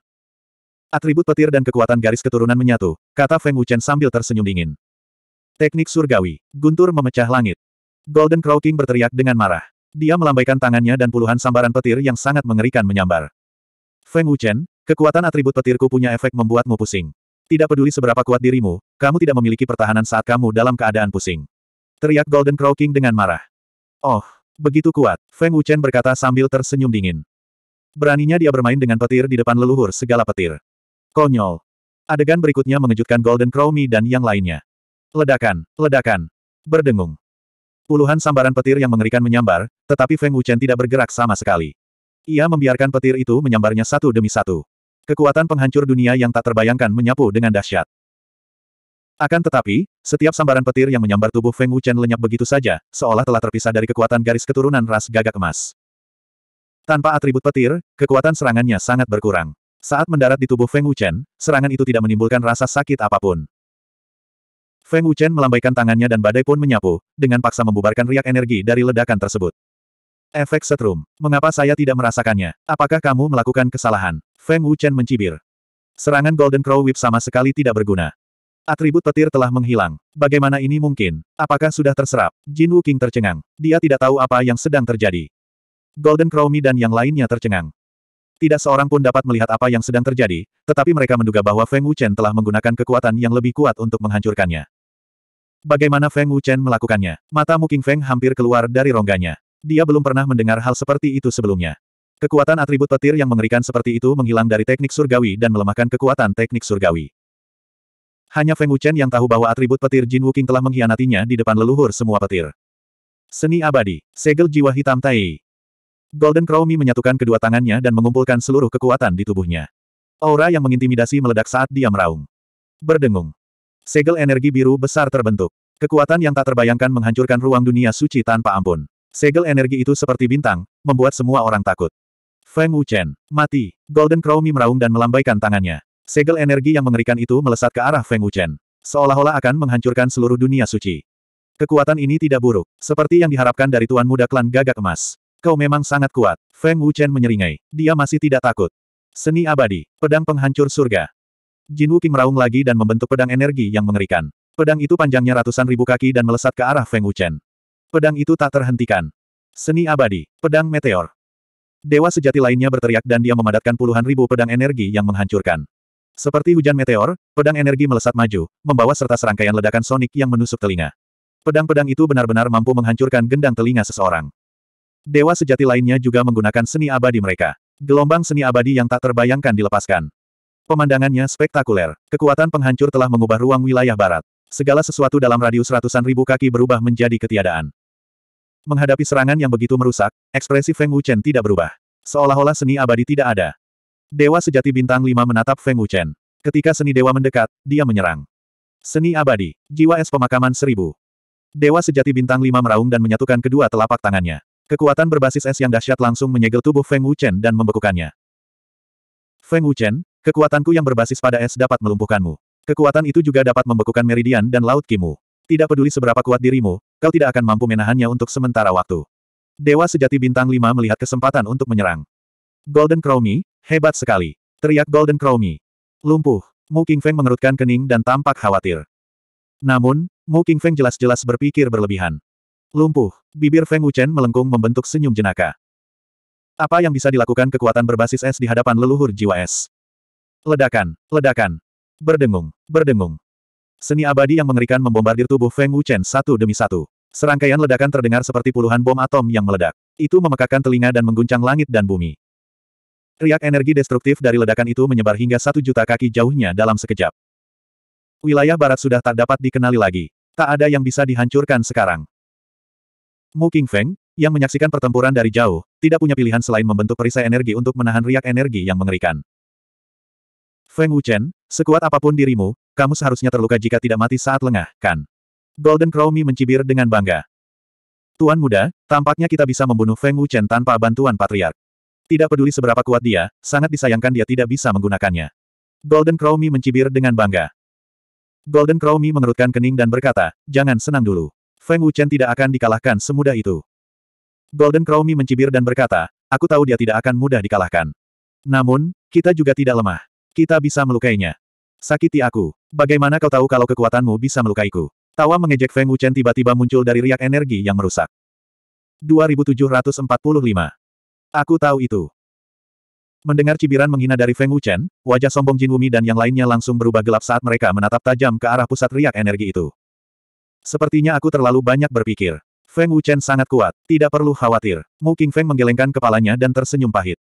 [SPEAKER 1] Atribut petir dan kekuatan garis keturunan menyatu, kata Feng Wuchen sambil tersenyum dingin. Teknik surgawi, guntur memecah langit. Golden Crow King berteriak dengan marah. Dia melambaikan tangannya dan puluhan sambaran petir yang sangat mengerikan menyambar. Feng Wuchen, kekuatan atribut petirku punya efek membuatmu pusing. Tidak peduli seberapa kuat dirimu, kamu tidak memiliki pertahanan saat kamu dalam keadaan pusing. Teriak Golden Crow King dengan marah. Oh, begitu kuat, Feng Wuchen berkata sambil tersenyum dingin. Beraninya dia bermain dengan petir di depan leluhur segala petir. Konyol. Adegan berikutnya mengejutkan Golden Crow Mi dan yang lainnya. Ledakan, ledakan. Berdengung. Puluhan sambaran petir yang mengerikan menyambar, tetapi Feng Wuchen tidak bergerak sama sekali. Ia membiarkan petir itu menyambarnya satu demi satu. Kekuatan penghancur dunia yang tak terbayangkan menyapu dengan dahsyat. Akan tetapi, setiap sambaran petir yang menyambar tubuh Feng Wuchen lenyap begitu saja, seolah telah terpisah dari kekuatan garis keturunan ras gagak emas. Tanpa atribut petir, kekuatan serangannya sangat berkurang. Saat mendarat di tubuh Feng Wuchen, serangan itu tidak menimbulkan rasa sakit apapun. Feng Wuchen melambaikan tangannya dan badai pun menyapu, dengan paksa membubarkan riak energi dari ledakan tersebut. Efek setrum. Mengapa saya tidak merasakannya? Apakah kamu melakukan kesalahan? Feng Wuchen mencibir. Serangan Golden Crow Whip sama sekali tidak berguna. Atribut petir telah menghilang. Bagaimana ini mungkin? Apakah sudah terserap? Jin Wu King tercengang. Dia tidak tahu apa yang sedang terjadi. Golden Crow Mi dan yang lainnya tercengang. Tidak seorang pun dapat melihat apa yang sedang terjadi, tetapi mereka menduga bahwa Feng Wuchen telah menggunakan kekuatan yang lebih kuat untuk menghancurkannya. Bagaimana Feng Wuchen melakukannya? Mata Muking Feng hampir keluar dari rongganya. Dia belum pernah mendengar hal seperti itu sebelumnya. Kekuatan atribut petir yang mengerikan seperti itu menghilang dari teknik surgawi dan melemahkan kekuatan teknik surgawi. Hanya Feng Wuchen yang tahu bahwa atribut petir Jin Wuking telah mengkhianatinya di depan leluhur semua petir. Seni abadi, segel jiwa hitam Tai. Golden Crow Mi menyatukan kedua tangannya dan mengumpulkan seluruh kekuatan di tubuhnya. Aura yang mengintimidasi meledak saat dia meraung. Berdengung. Segel energi biru besar terbentuk. Kekuatan yang tak terbayangkan menghancurkan ruang dunia suci tanpa ampun. Segel energi itu seperti bintang, membuat semua orang takut. Feng Wuchen, mati. Golden Crow Mi meraung dan melambaikan tangannya. Segel energi yang mengerikan itu melesat ke arah Feng Wuchen. Seolah-olah akan menghancurkan seluruh dunia suci. Kekuatan ini tidak buruk, seperti yang diharapkan dari tuan muda klan gagak emas. Kau memang sangat kuat. Feng Wuchen menyeringai. Dia masih tidak takut. Seni abadi. Pedang penghancur surga. Jin Wuking meraung lagi dan membentuk pedang energi yang mengerikan. Pedang itu panjangnya ratusan ribu kaki dan melesat ke arah Feng Wuchen. Pedang itu tak terhentikan. Seni abadi. Pedang meteor. Dewa sejati lainnya berteriak dan dia memadatkan puluhan ribu pedang energi yang menghancurkan. Seperti hujan meteor, pedang energi melesat maju, membawa serta serangkaian ledakan sonik yang menusuk telinga. Pedang-pedang itu benar-benar mampu menghancurkan gendang telinga seseorang. Dewa sejati lainnya juga menggunakan seni abadi mereka. Gelombang seni abadi yang tak terbayangkan dilepaskan. Pemandangannya spektakuler. Kekuatan penghancur telah mengubah ruang wilayah barat. Segala sesuatu dalam radius ratusan ribu kaki berubah menjadi ketiadaan. Menghadapi serangan yang begitu merusak, ekspresi Feng Wuchen tidak berubah. Seolah-olah seni abadi tidak ada. Dewa sejati bintang lima menatap Feng Wuchen. Ketika seni dewa mendekat, dia menyerang. Seni abadi, jiwa es pemakaman seribu. Dewa sejati bintang lima meraung dan menyatukan kedua telapak tangannya. Kekuatan berbasis es yang dahsyat langsung menyegel tubuh Feng Wuchen dan membekukannya. Feng Wuchen, kekuatanku yang berbasis pada es dapat melumpuhkanmu. Kekuatan itu juga dapat membekukan meridian dan laut Kimu. Tidak peduli seberapa kuat dirimu, kau tidak akan mampu menahannya untuk sementara waktu. Dewa sejati bintang 5 melihat kesempatan untuk menyerang. Golden Crowmy, hebat sekali. Teriak Golden Crowmy. Lumpuh. Mu King Feng mengerutkan kening dan tampak khawatir. Namun, Mu King Feng jelas-jelas berpikir berlebihan. Lumpuh. Bibir Feng Wuchen melengkung membentuk senyum jenaka. Apa yang bisa dilakukan kekuatan berbasis es di hadapan leluhur jiwa es? Ledakan. Ledakan. Berdengung. Berdengung. Seni abadi yang mengerikan membombardir tubuh Feng Wuchen satu demi satu. Serangkaian ledakan terdengar seperti puluhan bom atom yang meledak. Itu memekakkan telinga dan mengguncang langit dan bumi. Riak energi destruktif dari ledakan itu menyebar hingga satu juta kaki jauhnya dalam sekejap. Wilayah barat sudah tak dapat dikenali lagi. Tak ada yang bisa dihancurkan sekarang. Mu Feng, yang menyaksikan pertempuran dari jauh, tidak punya pilihan selain membentuk perisai energi untuk menahan riak energi yang mengerikan. Feng Wuchen, sekuat apapun dirimu, kamu seharusnya terluka jika tidak mati saat lengah, kan? Golden Crow Mi mencibir dengan bangga. Tuan muda, tampaknya kita bisa membunuh Feng Wuchen tanpa bantuan patriark. Tidak peduli seberapa kuat dia, sangat disayangkan dia tidak bisa menggunakannya. Golden Crow Mi mencibir dengan bangga. Golden Crow Mi mengerutkan kening dan berkata, jangan senang dulu. Feng Wuchen tidak akan dikalahkan semudah itu. Golden Crowmi mencibir dan berkata, aku tahu dia tidak akan mudah dikalahkan. Namun, kita juga tidak lemah. Kita bisa melukainya. Sakiti aku. Bagaimana kau tahu kalau kekuatanmu bisa melukaiku? Tawa mengejek Feng Wuchen tiba-tiba muncul dari riak energi yang merusak. 2745. Aku tahu itu. Mendengar cibiran menghina dari Feng Wuchen, wajah sombong Jin Wumi dan yang lainnya langsung berubah gelap saat mereka menatap tajam ke arah pusat riak energi itu. Sepertinya aku terlalu banyak berpikir. Feng Wuchen sangat kuat, tidak perlu khawatir. Mu King Feng menggelengkan kepalanya dan tersenyum pahit.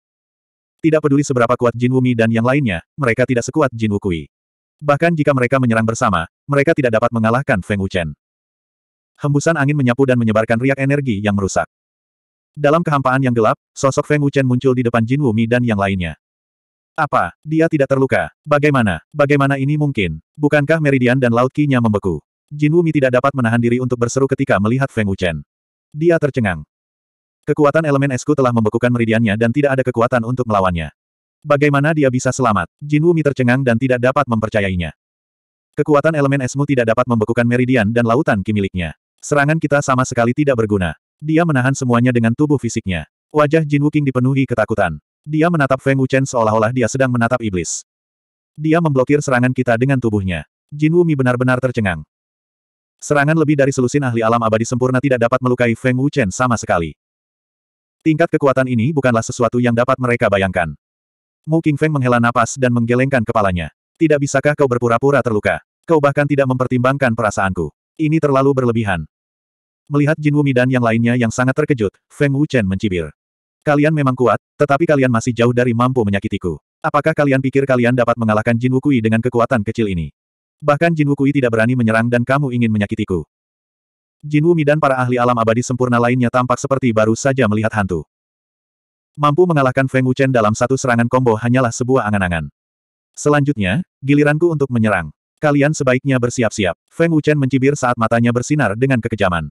[SPEAKER 1] Tidak peduli seberapa kuat Jin Wumi dan yang lainnya, mereka tidak sekuat Jin Wukui. Bahkan jika mereka menyerang bersama, mereka tidak dapat mengalahkan Feng Wuchen. Hembusan angin menyapu dan menyebarkan riak energi yang merusak. Dalam kehampaan yang gelap, sosok Feng Wuchen muncul di depan Jin Wumi dan yang lainnya. Apa? Dia tidak terluka. Bagaimana? Bagaimana ini mungkin? Bukankah meridian dan laut kinya membeku? Jin Wumi tidak dapat menahan diri untuk berseru ketika melihat Feng Wuchen. Dia tercengang. Kekuatan elemen esku telah membekukan meridiannya dan tidak ada kekuatan untuk melawannya. Bagaimana dia bisa selamat? Jin Wumi tercengang dan tidak dapat mempercayainya. Kekuatan elemen esmu tidak dapat membekukan meridian dan lautan ki Serangan kita sama sekali tidak berguna. Dia menahan semuanya dengan tubuh fisiknya. Wajah Jin Wuking dipenuhi ketakutan. Dia menatap Feng Wuchen seolah-olah dia sedang menatap iblis. Dia memblokir serangan kita dengan tubuhnya. Jin Wumi benar-benar tercengang. Serangan lebih dari selusin ahli alam abadi sempurna tidak dapat melukai Feng Wuchen sama sekali. Tingkat kekuatan ini bukanlah sesuatu yang dapat mereka bayangkan. Mu King Feng menghela napas dan menggelengkan kepalanya. Tidak bisakah kau berpura-pura terluka? Kau bahkan tidak mempertimbangkan perasaanku. Ini terlalu berlebihan. Melihat Jin Wumi dan yang lainnya yang sangat terkejut, Feng Wuchen mencibir. Kalian memang kuat, tetapi kalian masih jauh dari mampu menyakitiku. Apakah kalian pikir kalian dapat mengalahkan Jin Wukui dengan kekuatan kecil ini? Bahkan Jin Wukui tidak berani menyerang dan kamu ingin menyakitiku. Jin Wumi dan para ahli alam abadi sempurna lainnya tampak seperti baru saja melihat hantu. Mampu mengalahkan Feng Wuchen dalam satu serangan kombo hanyalah sebuah angan-angan. Selanjutnya, giliranku untuk menyerang. Kalian sebaiknya bersiap-siap. Feng Wuchen mencibir saat matanya bersinar dengan kekejaman.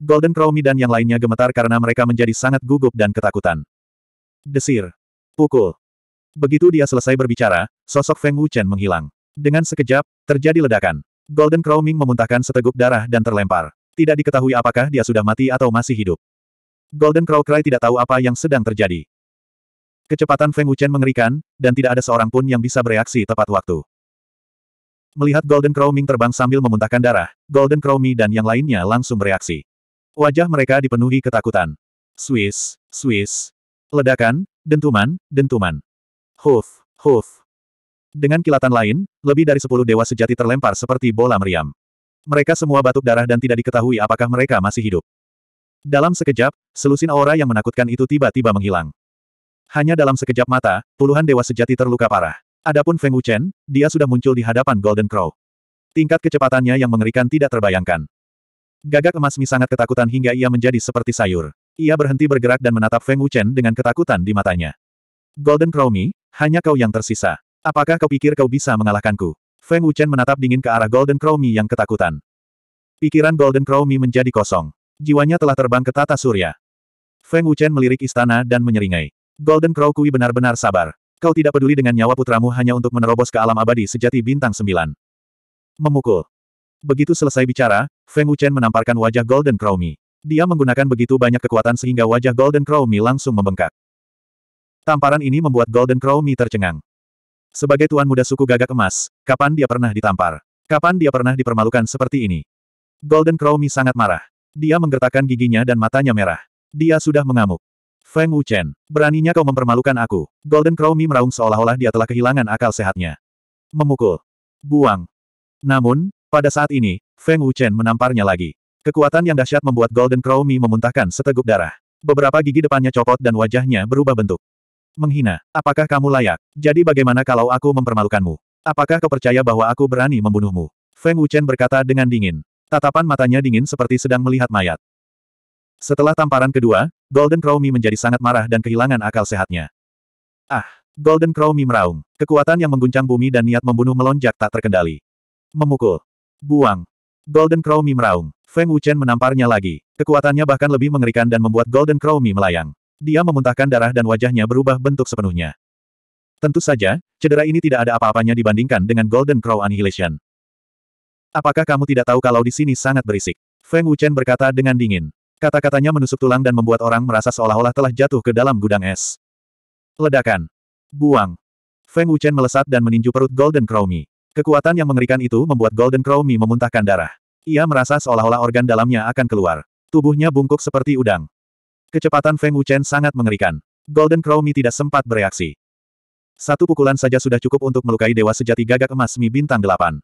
[SPEAKER 1] Golden Crow Mi dan yang lainnya gemetar karena mereka menjadi sangat gugup dan ketakutan. Desir. Pukul. Begitu dia selesai berbicara, sosok Feng Wuchen menghilang. Dengan sekejap, terjadi ledakan. Golden Crow Ming memuntahkan seteguk darah dan terlempar. Tidak diketahui apakah dia sudah mati atau masih hidup. Golden Crow Cry tidak tahu apa yang sedang terjadi. Kecepatan Feng Wuchen mengerikan, dan tidak ada seorang pun yang bisa bereaksi tepat waktu. Melihat Golden Crow Ming terbang sambil memuntahkan darah, Golden Crow Mi dan yang lainnya langsung bereaksi. Wajah mereka dipenuhi ketakutan. Swiss, Swiss. Ledakan, dentuman, dentuman. Hoof, hoof. Dengan kilatan lain, lebih dari sepuluh dewa sejati terlempar seperti bola meriam. Mereka semua batuk darah dan tidak diketahui apakah mereka masih hidup. Dalam sekejap, selusin aura yang menakutkan itu tiba-tiba menghilang. Hanya dalam sekejap mata, puluhan dewa sejati terluka parah. Adapun Feng Wuchen, dia sudah muncul di hadapan Golden Crow. Tingkat kecepatannya yang mengerikan tidak terbayangkan. Gagak emas Mi sangat ketakutan hingga ia menjadi seperti sayur. Ia berhenti bergerak dan menatap Feng Wuchen dengan ketakutan di matanya. Golden Crow Mi, hanya kau yang tersisa. Apakah kau pikir kau bisa mengalahkanku? Feng Wuchen menatap dingin ke arah Golden Crow Mi yang ketakutan. Pikiran Golden Crow Mi menjadi kosong. Jiwanya telah terbang ke tata surya. Feng Wuchen melirik istana dan menyeringai. Golden Crow Kui benar-benar sabar. Kau tidak peduli dengan nyawa putramu hanya untuk menerobos ke alam abadi sejati bintang sembilan. Memukul. Begitu selesai bicara, Feng Wuchen menamparkan wajah Golden Crow Mi. Dia menggunakan begitu banyak kekuatan sehingga wajah Golden Crow Mi langsung membengkak. Tamparan ini membuat Golden Crow Mi tercengang. Sebagai tuan muda suku gagak emas, kapan dia pernah ditampar? Kapan dia pernah dipermalukan seperti ini? Golden Crow Mi sangat marah. Dia menggertakkan giginya dan matanya merah. Dia sudah mengamuk. Feng Wuchen, beraninya kau mempermalukan aku. Golden Crow Mi meraung seolah-olah dia telah kehilangan akal sehatnya. Memukul. Buang. Namun, pada saat ini, Feng Wuchen menamparnya lagi. Kekuatan yang dahsyat membuat Golden Crow Mi memuntahkan seteguk darah. Beberapa gigi depannya copot dan wajahnya berubah bentuk. Menghina. Apakah kamu layak? Jadi bagaimana kalau aku mempermalukanmu? Apakah kau percaya bahwa aku berani membunuhmu? Feng Wuchen berkata dengan dingin. Tatapan matanya dingin seperti sedang melihat mayat. Setelah tamparan kedua, Golden Crow Mi menjadi sangat marah dan kehilangan akal sehatnya. Ah! Golden Crow Mi meraung. Kekuatan yang mengguncang bumi dan niat membunuh melonjak tak terkendali. Memukul. Buang. Golden Crow Mi meraung. Feng Wuchen menamparnya lagi. Kekuatannya bahkan lebih mengerikan dan membuat Golden Crow Mi melayang. Dia memuntahkan darah dan wajahnya berubah bentuk sepenuhnya. Tentu saja, cedera ini tidak ada apa-apanya dibandingkan dengan Golden Crow Annihilation. Apakah kamu tidak tahu kalau di sini sangat berisik? Feng Wuchen berkata dengan dingin. Kata-katanya menusuk tulang dan membuat orang merasa seolah-olah telah jatuh ke dalam gudang es. Ledakan. Buang. Feng Wuchen melesat dan meninju perut Golden Crow Mi. Kekuatan yang mengerikan itu membuat Golden Crow Mi memuntahkan darah. Ia merasa seolah-olah organ dalamnya akan keluar. Tubuhnya bungkuk seperti udang. Kecepatan Feng Wuchen sangat mengerikan. Golden Crow Mi tidak sempat bereaksi. Satu pukulan saja sudah cukup untuk melukai dewa sejati gagak emas Mi bintang delapan.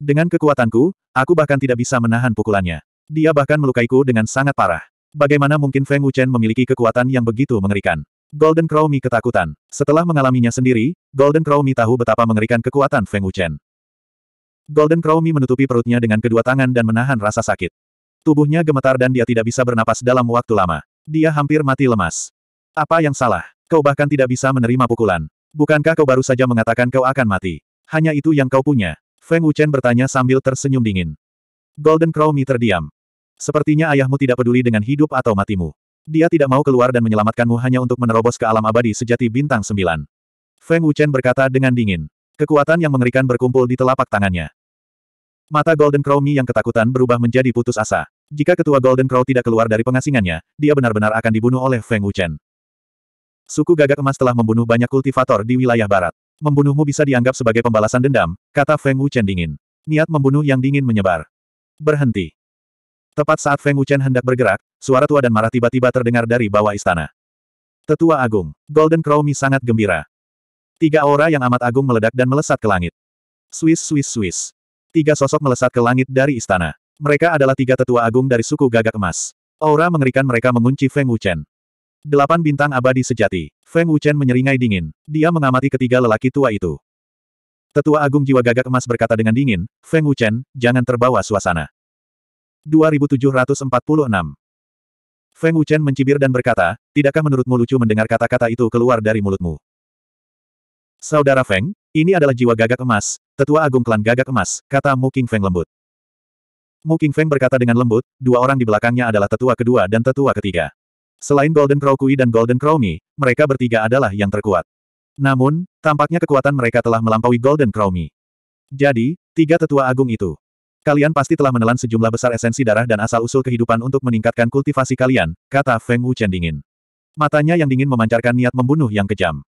[SPEAKER 1] Dengan kekuatanku, aku bahkan tidak bisa menahan pukulannya. Dia bahkan melukaiku dengan sangat parah. Bagaimana mungkin Feng Wuchen memiliki kekuatan yang begitu mengerikan? Golden Crow Mi ketakutan. Setelah mengalaminya sendiri, Golden Crow Mi tahu betapa mengerikan kekuatan Feng Wuchen. Golden Crow Mi menutupi perutnya dengan kedua tangan dan menahan rasa sakit. Tubuhnya gemetar dan dia tidak bisa bernapas dalam waktu lama. Dia hampir mati lemas. Apa yang salah? Kau bahkan tidak bisa menerima pukulan. Bukankah kau baru saja mengatakan kau akan mati? Hanya itu yang kau punya? Feng Wuchen bertanya sambil tersenyum dingin. Golden Crow Mi terdiam. Sepertinya ayahmu tidak peduli dengan hidup atau matimu. Dia tidak mau keluar dan menyelamatkanmu hanya untuk menerobos ke alam abadi sejati bintang sembilan. Feng Wuchen berkata dengan dingin. Kekuatan yang mengerikan berkumpul di telapak tangannya. Mata Golden Crow Mi yang ketakutan berubah menjadi putus asa. Jika ketua Golden Crow tidak keluar dari pengasingannya, dia benar-benar akan dibunuh oleh Feng Wuchen. Suku gagak emas telah membunuh banyak kultivator di wilayah barat. Membunuhmu bisa dianggap sebagai pembalasan dendam, kata Feng Wuchen dingin. Niat membunuh yang dingin menyebar. Berhenti. Tepat saat Feng Wuchen hendak bergerak, suara tua dan marah tiba-tiba terdengar dari bawah istana. Tetua Agung, Golden Crow Mi sangat gembira. Tiga aura yang amat agung meledak dan melesat ke langit. Swiss, Swiss, Swiss. Tiga sosok melesat ke langit dari istana. Mereka adalah tiga tetua agung dari suku gagak emas. Aura mengerikan mereka mengunci Feng Wuchen. Delapan bintang abadi sejati. Feng Wuchen menyeringai dingin. Dia mengamati ketiga lelaki tua itu. Tetua Agung Jiwa Gagak Emas berkata dengan dingin, Feng Wuchen, jangan terbawa suasana. 2746 Feng Wuchen mencibir dan berkata, tidakkah menurutmu lucu mendengar kata-kata itu keluar dari mulutmu? Saudara Feng, ini adalah jiwa gagak emas, Tetua Agung Klan Gagak Emas, kata Mu King Feng lembut. Mu King Feng berkata dengan lembut, dua orang di belakangnya adalah tetua kedua dan tetua ketiga. Selain Golden Crow Kui dan Golden Crow Mi, mereka bertiga adalah yang terkuat. Namun, tampaknya kekuatan mereka telah melampaui Golden Crow Mi. Jadi, tiga tetua agung itu. Kalian pasti telah menelan sejumlah besar esensi darah dan asal-usul kehidupan untuk meningkatkan kultivasi kalian, kata Feng Wu Chen dingin. Matanya yang dingin memancarkan niat membunuh yang kejam.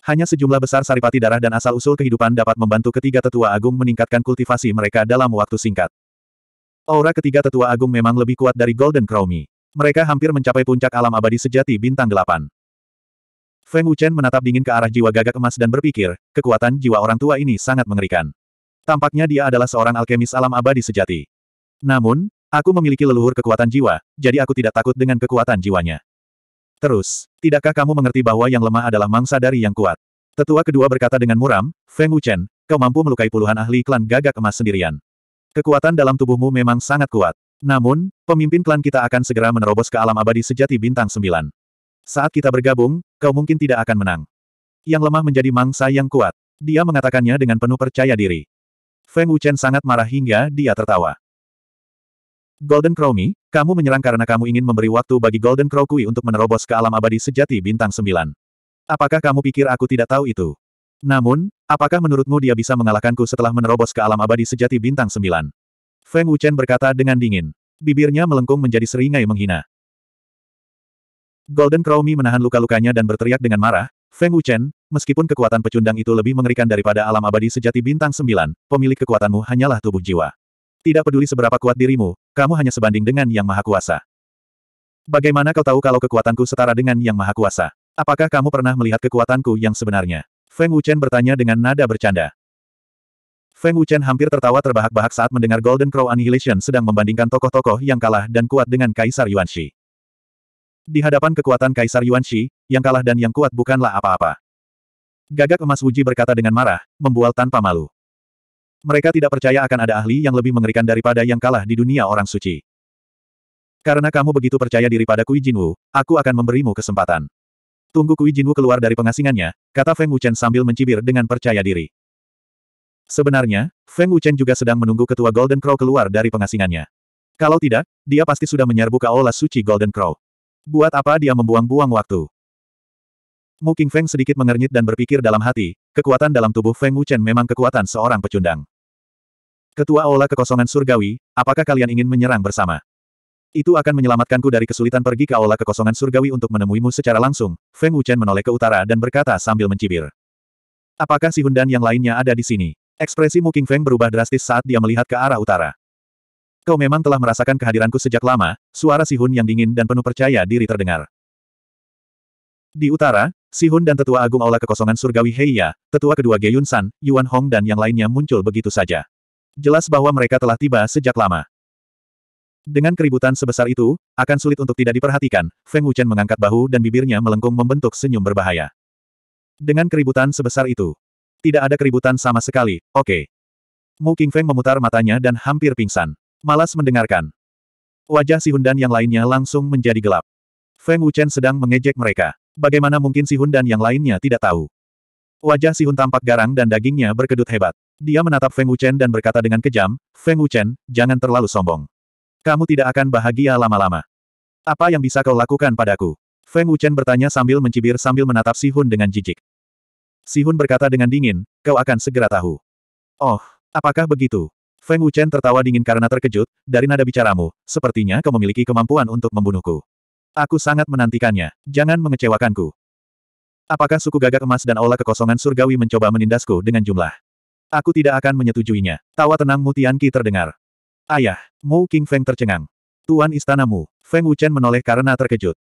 [SPEAKER 1] Hanya sejumlah besar saripati darah dan asal-usul kehidupan dapat membantu ketiga tetua agung meningkatkan kultivasi mereka dalam waktu singkat. Aura ketiga tetua agung memang lebih kuat dari Golden Crowmy. Mereka hampir mencapai puncak alam abadi sejati bintang delapan. Feng Wuchen menatap dingin ke arah jiwa gagak emas dan berpikir, kekuatan jiwa orang tua ini sangat mengerikan. Tampaknya dia adalah seorang alkemis alam abadi sejati. Namun, aku memiliki leluhur kekuatan jiwa, jadi aku tidak takut dengan kekuatan jiwanya. Terus, tidakkah kamu mengerti bahwa yang lemah adalah mangsa dari yang kuat? Tetua kedua berkata dengan muram, Feng Wuchen, kau mampu melukai puluhan ahli klan gagak emas sendirian. Kekuatan dalam tubuhmu memang sangat kuat. Namun, pemimpin klan kita akan segera menerobos ke alam abadi sejati bintang sembilan. Saat kita bergabung, kau mungkin tidak akan menang. Yang lemah menjadi mangsa yang kuat. Dia mengatakannya dengan penuh percaya diri. Feng Wuchen sangat marah hingga dia tertawa. Golden Crowmy, kamu menyerang karena kamu ingin memberi waktu bagi Golden Crow Kui untuk menerobos ke alam abadi sejati bintang sembilan. Apakah kamu pikir aku tidak tahu itu? Namun, apakah menurutmu dia bisa mengalahkanku setelah menerobos ke alam abadi sejati bintang sembilan? Feng Wuchen berkata dengan dingin. Bibirnya melengkung menjadi seringai menghina. Golden Crow Mi menahan luka-lukanya dan berteriak dengan marah, Feng Wuchen, meskipun kekuatan pecundang itu lebih mengerikan daripada alam abadi sejati bintang sembilan, pemilik kekuatanmu hanyalah tubuh jiwa. Tidak peduli seberapa kuat dirimu, kamu hanya sebanding dengan Yang Maha Kuasa. Bagaimana kau tahu kalau kekuatanku setara dengan Yang Maha Kuasa? Apakah kamu pernah melihat kekuatanku yang sebenarnya? Feng Wuchen bertanya dengan nada bercanda. Feng Wuchen hampir tertawa terbahak-bahak saat mendengar Golden Crow Annihilation sedang membandingkan tokoh-tokoh yang kalah dan kuat dengan Kaisar Yuan Shi. Di hadapan kekuatan Kaisar Yuan Shi, yang kalah dan yang kuat bukanlah apa-apa. Gagak emas Wuji berkata dengan marah, membual tanpa malu. Mereka tidak percaya akan ada ahli yang lebih mengerikan daripada yang kalah di dunia orang suci. Karena kamu begitu percaya diri pada Kui Jinwu, aku akan memberimu kesempatan. Tunggu Kui Jinwu keluar dari pengasingannya, kata Feng Wuchen sambil mencibir dengan percaya diri. Sebenarnya, Feng Wuchen juga sedang menunggu ketua Golden Crow keluar dari pengasingannya. Kalau tidak, dia pasti sudah menyerbu ke aula suci Golden Crow. Buat apa dia membuang-buang waktu? Mu Feng sedikit mengernyit dan berpikir dalam hati, kekuatan dalam tubuh Feng Wuchen memang kekuatan seorang pecundang. Ketua Aula Kekosongan Surgawi, apakah kalian ingin menyerang bersama? Itu akan menyelamatkanku dari kesulitan pergi ke Aula Kekosongan Surgawi untuk menemuimu secara langsung, Feng Wuchen menoleh ke utara dan berkata sambil mencibir. Apakah si Hundan yang lainnya ada di sini? Ekspresi Mu Feng berubah drastis saat dia melihat ke arah utara. Kau memang telah merasakan kehadiranku sejak lama, suara si Hun yang dingin dan penuh percaya diri terdengar. Di utara, Sihun dan Tetua Agung Aula Kekosongan Surgawi Heiya, Tetua kedua Geyun San, Yuan Hong dan yang lainnya muncul begitu saja. Jelas bahwa mereka telah tiba sejak lama. Dengan keributan sebesar itu, akan sulit untuk tidak diperhatikan, Feng Wuchen mengangkat bahu dan bibirnya melengkung membentuk senyum berbahaya. Dengan keributan sebesar itu. Tidak ada keributan sama sekali, oke. Okay. Mu Qingfeng memutar matanya dan hampir pingsan. Malas mendengarkan. Wajah si dan yang lainnya langsung menjadi gelap. Feng Wuchen sedang mengejek mereka. Bagaimana mungkin Sihun dan yang lainnya tidak tahu? Wajah Sihun tampak garang dan dagingnya berkedut hebat. Dia menatap Feng Wuchen dan berkata dengan kejam, Feng Wuchen, jangan terlalu sombong. Kamu tidak akan bahagia lama-lama. Apa yang bisa kau lakukan padaku? Feng Wuchen bertanya sambil mencibir sambil menatap Sihun dengan jijik. Sihun berkata dengan dingin, kau akan segera tahu. Oh, apakah begitu? Feng Wuchen tertawa dingin karena terkejut, dari nada bicaramu, sepertinya kau memiliki kemampuan untuk membunuhku. Aku sangat menantikannya. Jangan mengecewakanku. Apakah suku gagak emas dan aula kekosongan surgawi mencoba menindasku dengan jumlah? Aku tidak akan menyetujuinya. Tawa tenang Mu terdengar. Ayah, Mu King Feng tercengang. Tuan istanamu, Feng Wuchen menoleh karena terkejut.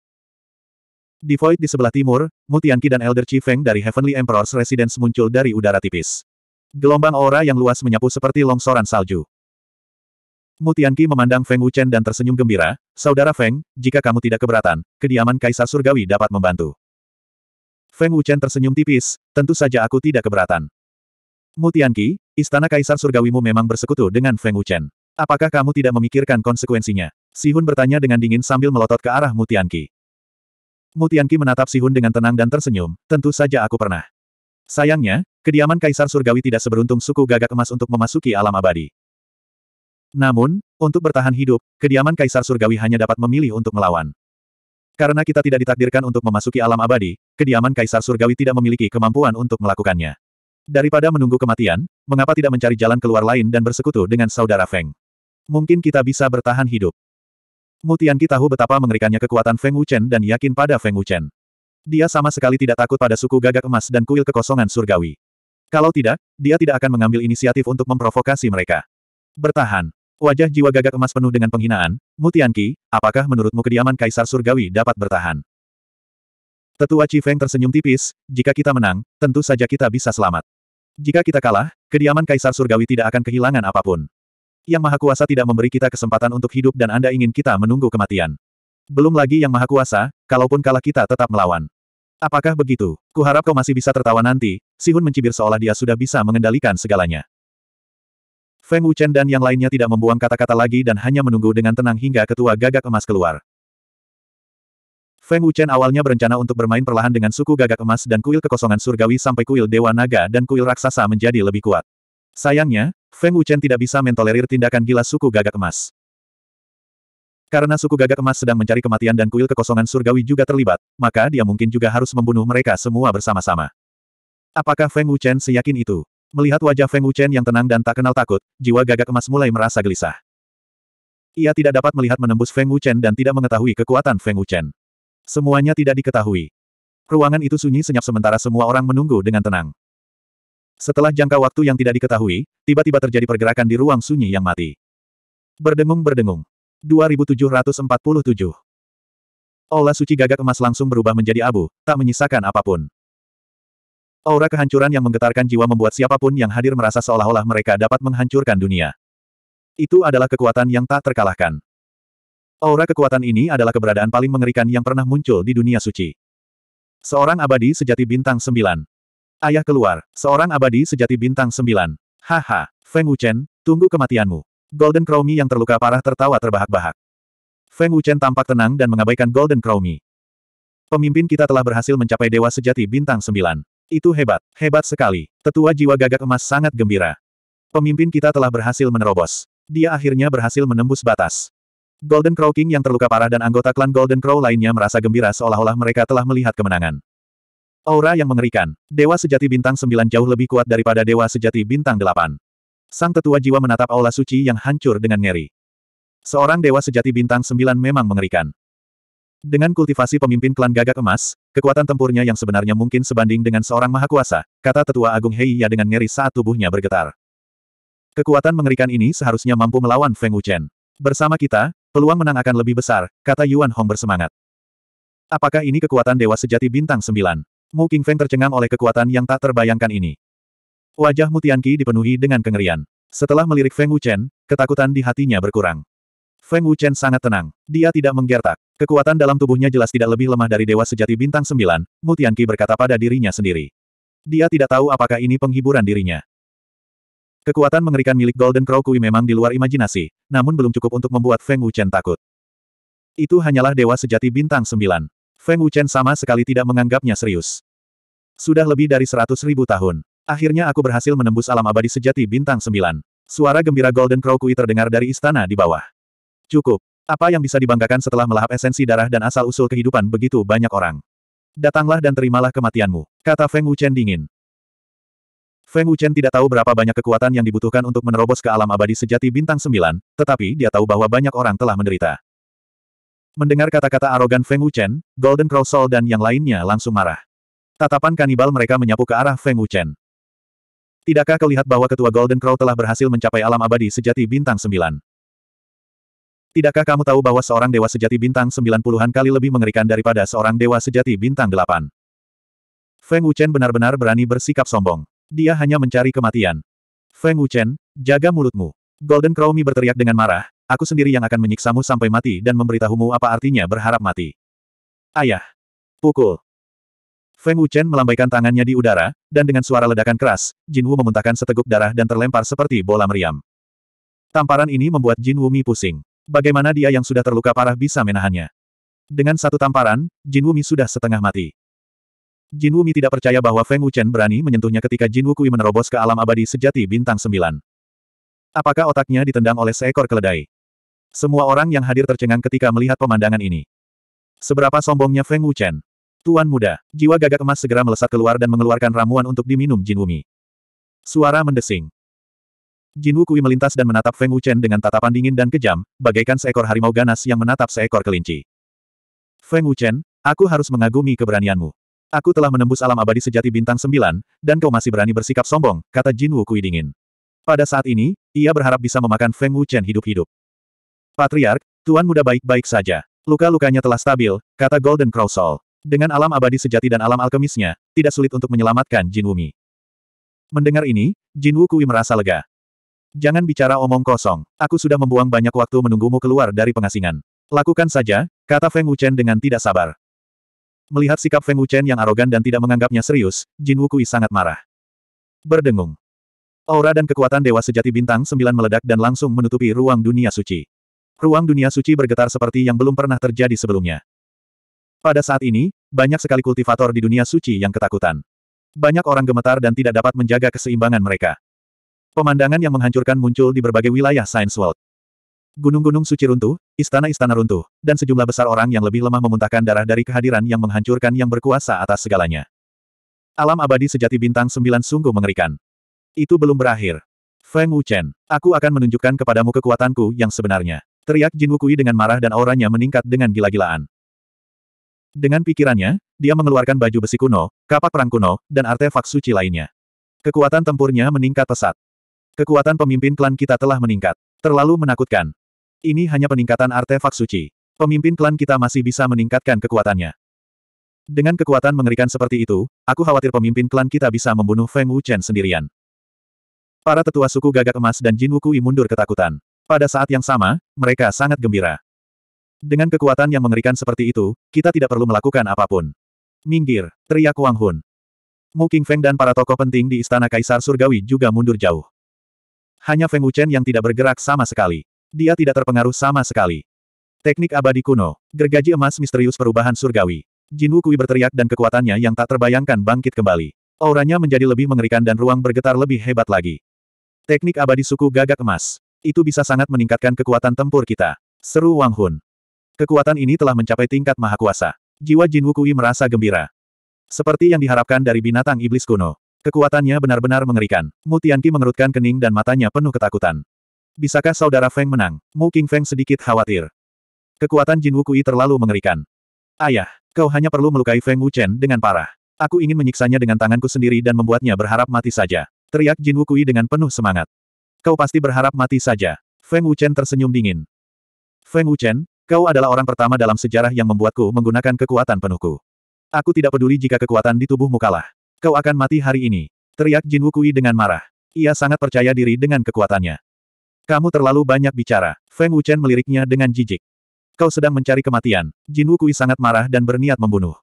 [SPEAKER 1] Di Void di sebelah timur, Mu dan Elder Chi Feng dari Heavenly Emperor's Residence muncul dari udara tipis. Gelombang aura yang luas menyapu seperti longsoran salju. Mu Tianqi memandang Feng Wuchen dan tersenyum gembira, Saudara Feng, jika kamu tidak keberatan, kediaman Kaisar Surgawi dapat membantu. Feng Wuchen tersenyum tipis, tentu saja aku tidak keberatan. Mu Tianqi, istana Kaisar Surgawimu memang bersekutu dengan Feng Wuchen. Apakah kamu tidak memikirkan konsekuensinya? Si Hun bertanya dengan dingin sambil melotot ke arah Mu Tianqi. Mu Tianqi menatap Sihun dengan tenang dan tersenyum, tentu saja aku pernah. Sayangnya, kediaman Kaisar Surgawi tidak seberuntung suku gagak emas untuk memasuki alam abadi. Namun, untuk bertahan hidup, kediaman Kaisar Surgawi hanya dapat memilih untuk melawan. Karena kita tidak ditakdirkan untuk memasuki alam abadi, kediaman Kaisar Surgawi tidak memiliki kemampuan untuk melakukannya. Daripada menunggu kematian, mengapa tidak mencari jalan keluar lain dan bersekutu dengan saudara Feng? Mungkin kita bisa bertahan hidup. Mutian Mutianki tahu betapa mengerikannya kekuatan Feng Wuchen dan yakin pada Feng Wuchen. Dia sama sekali tidak takut pada suku gagak emas dan kuil kekosongan surgawi. Kalau tidak, dia tidak akan mengambil inisiatif untuk memprovokasi mereka. Bertahan. Wajah jiwa gagak emas penuh dengan penghinaan, Mutianki, apakah menurutmu kediaman Kaisar Surgawi dapat bertahan? Tetua Cifeng tersenyum tipis, jika kita menang, tentu saja kita bisa selamat. Jika kita kalah, kediaman Kaisar Surgawi tidak akan kehilangan apapun. Yang Maha Kuasa tidak memberi kita kesempatan untuk hidup dan Anda ingin kita menunggu kematian. Belum lagi Yang Maha Kuasa, kalaupun kalah kita tetap melawan. Apakah begitu? Kuharap kau masih bisa tertawa nanti, Sihun mencibir seolah dia sudah bisa mengendalikan segalanya. Feng Wuchen dan yang lainnya tidak membuang kata-kata lagi dan hanya menunggu dengan tenang hingga ketua gagak emas keluar. Feng Wuchen awalnya berencana untuk bermain perlahan dengan suku gagak emas dan kuil kekosongan surgawi sampai kuil dewa naga dan kuil raksasa menjadi lebih kuat. Sayangnya, Feng Wuchen tidak bisa mentolerir tindakan gila suku gagak emas. Karena suku gagak emas sedang mencari kematian dan kuil kekosongan surgawi juga terlibat, maka dia mungkin juga harus membunuh mereka semua bersama-sama. Apakah Feng Wuchen seyakin itu? Melihat wajah Feng Wuchen yang tenang dan tak kenal takut, jiwa gagak emas mulai merasa gelisah. Ia tidak dapat melihat menembus Feng Wuchen dan tidak mengetahui kekuatan Feng Wuchen. Semuanya tidak diketahui. Ruangan itu sunyi senyap sementara semua orang menunggu dengan tenang. Setelah jangka waktu yang tidak diketahui, tiba-tiba terjadi pergerakan di ruang sunyi yang mati. Berdengung-berdengung. 2747. Olah suci gagak emas langsung berubah menjadi abu, tak menyisakan apapun. Aura kehancuran yang menggetarkan jiwa membuat siapapun yang hadir merasa seolah-olah mereka dapat menghancurkan dunia. Itu adalah kekuatan yang tak terkalahkan. Aura kekuatan ini adalah keberadaan paling mengerikan yang pernah muncul di dunia suci. Seorang abadi sejati bintang sembilan. Ayah keluar, seorang abadi sejati bintang sembilan. Haha, Feng Wuchen, tunggu kematianmu. Golden Crowmi yang terluka parah tertawa terbahak-bahak. Feng Wuchen tampak tenang dan mengabaikan Golden Crowmi. Pemimpin kita telah berhasil mencapai dewa sejati bintang sembilan. Itu hebat, hebat sekali. Tetua jiwa gagak emas sangat gembira. Pemimpin kita telah berhasil menerobos. Dia akhirnya berhasil menembus batas. Golden Crow King yang terluka parah dan anggota klan Golden Crow lainnya merasa gembira seolah-olah mereka telah melihat kemenangan. Aura yang mengerikan. Dewa sejati bintang 9 jauh lebih kuat daripada dewa sejati bintang 8. Sang tetua jiwa menatap aula suci yang hancur dengan ngeri. Seorang dewa sejati bintang 9 memang mengerikan. Dengan kultivasi pemimpin klan gagak emas, kekuatan tempurnya yang sebenarnya mungkin sebanding dengan seorang mahakuasa, kata tetua agung Hei Ya dengan ngeri saat tubuhnya bergetar. Kekuatan mengerikan ini seharusnya mampu melawan Feng Wuchen. Bersama kita, peluang menang akan lebih besar, kata Yuan Hong bersemangat. Apakah ini kekuatan dewa sejati bintang sembilan? Mu King Feng tercengang oleh kekuatan yang tak terbayangkan ini. Wajah Mu Tianqi dipenuhi dengan kengerian. Setelah melirik Feng Wuchen, ketakutan di hatinya berkurang. Feng Wuchen sangat tenang. Dia tidak menggertak. Kekuatan dalam tubuhnya jelas tidak lebih lemah dari Dewa Sejati Bintang Sembilan, Mutianki berkata pada dirinya sendiri. Dia tidak tahu apakah ini penghiburan dirinya. Kekuatan mengerikan milik Golden Crow Kui memang di luar imajinasi, namun belum cukup untuk membuat Feng Wuchen takut. Itu hanyalah Dewa Sejati Bintang Sembilan. Feng Wuchen sama sekali tidak menganggapnya serius. Sudah lebih dari seratus ribu tahun. Akhirnya aku berhasil menembus alam abadi sejati bintang sembilan. Suara gembira Golden Crow Kui terdengar dari istana di bawah. Cukup. Apa yang bisa dibanggakan setelah melahap esensi darah dan asal-usul kehidupan begitu banyak orang? Datanglah dan terimalah kematianmu, kata Feng Wuchen dingin. Feng Wuchen tidak tahu berapa banyak kekuatan yang dibutuhkan untuk menerobos ke alam abadi sejati bintang sembilan, tetapi dia tahu bahwa banyak orang telah menderita. Mendengar kata-kata arogan Feng Wuchen, Golden Crow Soul dan yang lainnya langsung marah. Tatapan kanibal mereka menyapu ke arah Feng Wuchen. Tidakkah kau lihat bahwa ketua Golden Crow telah berhasil mencapai alam abadi sejati bintang sembilan? Tidakkah kamu tahu bahwa seorang dewa sejati bintang sembilan puluhan kali lebih mengerikan daripada seorang dewa sejati bintang delapan? Feng Wuchen benar-benar berani bersikap sombong. Dia hanya mencari kematian. Feng Wuchen, jaga mulutmu. Golden Crowmi berteriak dengan marah, aku sendiri yang akan menyiksamu sampai mati dan memberitahumu apa artinya berharap mati. Ayah. Pukul. Feng Wuchen melambaikan tangannya di udara, dan dengan suara ledakan keras, Jinwu memuntahkan seteguk darah dan terlempar seperti bola meriam. Tamparan ini membuat Jinwu Mi pusing. Bagaimana dia yang sudah terluka parah bisa menahannya? Dengan satu tamparan, Jin Wumi sudah setengah mati. Jin Wumi tidak percaya bahwa Feng Wuchen berani menyentuhnya ketika Jin Wukui menerobos ke alam abadi sejati bintang sembilan. Apakah otaknya ditendang oleh seekor keledai? Semua orang yang hadir tercengang ketika melihat pemandangan ini. Seberapa sombongnya Feng Wuchen? Tuan muda, jiwa gagak emas segera melesat keluar dan mengeluarkan ramuan untuk diminum Jin Wumi. Suara mendesing. Jin Wukui melintas dan menatap Feng Wuchen dengan tatapan dingin dan kejam, bagaikan seekor harimau ganas yang menatap seekor kelinci. Feng Wuchen, aku harus mengagumi keberanianmu. Aku telah menembus alam abadi sejati bintang sembilan, dan kau masih berani bersikap sombong, kata Jin Wukui dingin. Pada saat ini, ia berharap bisa memakan Feng Wuchen hidup-hidup. Patriark, Tuan muda baik-baik saja. Luka-lukanya telah stabil, kata Golden Crow Soul. Dengan alam abadi sejati dan alam alkemisnya, tidak sulit untuk menyelamatkan Jin Wumi. Mendengar ini, Jin Wukui merasa lega. Jangan bicara omong kosong. Aku sudah membuang banyak waktu menunggumu keluar dari pengasingan. Lakukan saja, kata Feng Wuchen dengan tidak sabar. Melihat sikap Feng Wuchen yang arogan dan tidak menganggapnya serius, Jin Wukui sangat marah. Berdengung. Aura dan kekuatan Dewa Sejati Bintang sembilan meledak dan langsung menutupi ruang dunia suci. Ruang dunia suci bergetar seperti yang belum pernah terjadi sebelumnya. Pada saat ini, banyak sekali kultivator di dunia suci yang ketakutan. Banyak orang gemetar dan tidak dapat menjaga keseimbangan mereka. Pemandangan yang menghancurkan muncul di berbagai wilayah Science World. Gunung-gunung suci runtuh, istana-istana runtuh, dan sejumlah besar orang yang lebih lemah memuntahkan darah dari kehadiran yang menghancurkan yang berkuasa atas segalanya. Alam abadi sejati bintang sembilan sungguh mengerikan. Itu belum berakhir. Feng Wuchen, aku akan menunjukkan kepadamu kekuatanku yang sebenarnya. Teriak Jin Wukui dengan marah dan auranya meningkat dengan gila-gilaan. Dengan pikirannya, dia mengeluarkan baju besi kuno, kapak perang kuno, dan artefak suci lainnya. Kekuatan tempurnya meningkat pesat. Kekuatan pemimpin klan kita telah meningkat. Terlalu menakutkan. Ini hanya peningkatan artefak suci. Pemimpin klan kita masih bisa meningkatkan kekuatannya. Dengan kekuatan mengerikan seperti itu, aku khawatir pemimpin klan kita bisa membunuh Feng Wuchen sendirian. Para tetua suku gagak emas dan Jin Wukui mundur ketakutan. Pada saat yang sama, mereka sangat gembira. Dengan kekuatan yang mengerikan seperti itu, kita tidak perlu melakukan apapun. Minggir, teriak Wang Hun. Mu Feng dan para tokoh penting di Istana Kaisar Surgawi juga mundur jauh. Hanya Feng Wuchen yang tidak bergerak sama sekali. Dia tidak terpengaruh sama sekali. Teknik abadi kuno. Gergaji emas misterius perubahan surgawi. Jin Wukui berteriak dan kekuatannya yang tak terbayangkan bangkit kembali. Auranya menjadi lebih mengerikan dan ruang bergetar lebih hebat lagi. Teknik abadi suku gagak emas. Itu bisa sangat meningkatkan kekuatan tempur kita. Seru Wang Hun. Kekuatan ini telah mencapai tingkat maha kuasa. Jiwa Jin Wukui merasa gembira. Seperti yang diharapkan dari binatang iblis kuno. Kekuatannya benar-benar mengerikan. Mu Tianqi mengerutkan kening dan matanya penuh ketakutan. Bisakah saudara Feng menang? Mu King Feng sedikit khawatir. Kekuatan Jin Wukui terlalu mengerikan. Ayah, kau hanya perlu melukai Feng Wuchen dengan parah. Aku ingin menyiksanya dengan tanganku sendiri dan membuatnya berharap mati saja. Teriak Jin Wukui dengan penuh semangat. Kau pasti berharap mati saja. Feng Wuchen tersenyum dingin. Feng Wuchen, kau adalah orang pertama dalam sejarah yang membuatku menggunakan kekuatan penuhku. Aku tidak peduli jika kekuatan di tubuhmu kalah. Kau akan mati hari ini. Teriak Jin Wukui dengan marah. Ia sangat percaya diri dengan kekuatannya. Kamu terlalu banyak bicara. Feng Wuchen meliriknya dengan jijik. Kau sedang mencari kematian. Jin Wukui sangat marah dan berniat membunuh.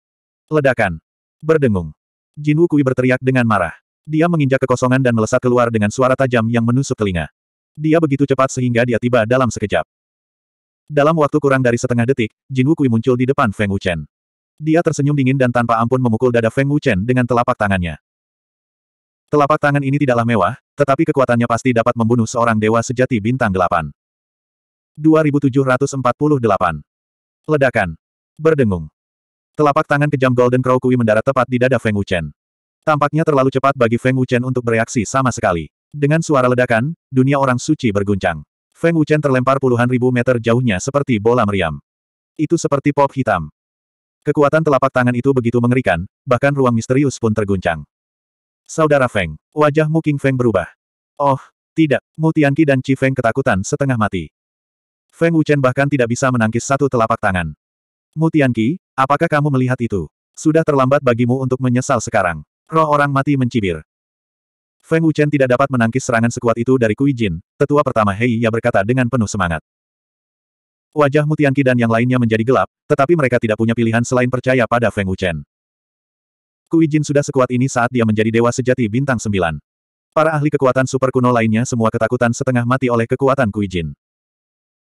[SPEAKER 1] Ledakan. Berdengung. Jin Wukui berteriak dengan marah. Dia menginjak kekosongan dan melesat keluar dengan suara tajam yang menusuk telinga. Dia begitu cepat sehingga dia tiba dalam sekejap. Dalam waktu kurang dari setengah detik, Jin Wukui muncul di depan Feng Wuchen. Dia tersenyum dingin dan tanpa ampun memukul dada Feng Wuchen dengan telapak tangannya. Telapak tangan ini tidaklah mewah, tetapi kekuatannya pasti dapat membunuh seorang dewa sejati bintang delapan. 2748. Ledakan. Berdengung. Telapak tangan kejam Golden Crow Kui mendarat tepat di dada Feng Wuchen. Tampaknya terlalu cepat bagi Feng Wuchen untuk bereaksi sama sekali. Dengan suara ledakan, dunia orang suci berguncang. Feng Wuchen terlempar puluhan ribu meter jauhnya seperti bola meriam. Itu seperti pop hitam. Kekuatan telapak tangan itu begitu mengerikan, bahkan ruang misterius pun terguncang. Saudara Feng, wajahmu King Feng berubah. Oh, tidak, Mu Tianqi dan Chi Feng ketakutan setengah mati. Feng Wuchen bahkan tidak bisa menangkis satu telapak tangan. Mu Tianqi, apakah kamu melihat itu? Sudah terlambat bagimu untuk menyesal sekarang. Roh orang mati mencibir. Feng Wuchen tidak dapat menangkis serangan sekuat itu dari Kui Jin, tetua pertama Hei Ya berkata dengan penuh semangat. Wajah Mutianki dan yang lainnya menjadi gelap, tetapi mereka tidak punya pilihan selain percaya pada Feng Wuchen. Kui Jin sudah sekuat ini saat dia menjadi dewa sejati bintang sembilan. Para ahli kekuatan super kuno lainnya semua ketakutan setengah mati oleh kekuatan Kui Jin.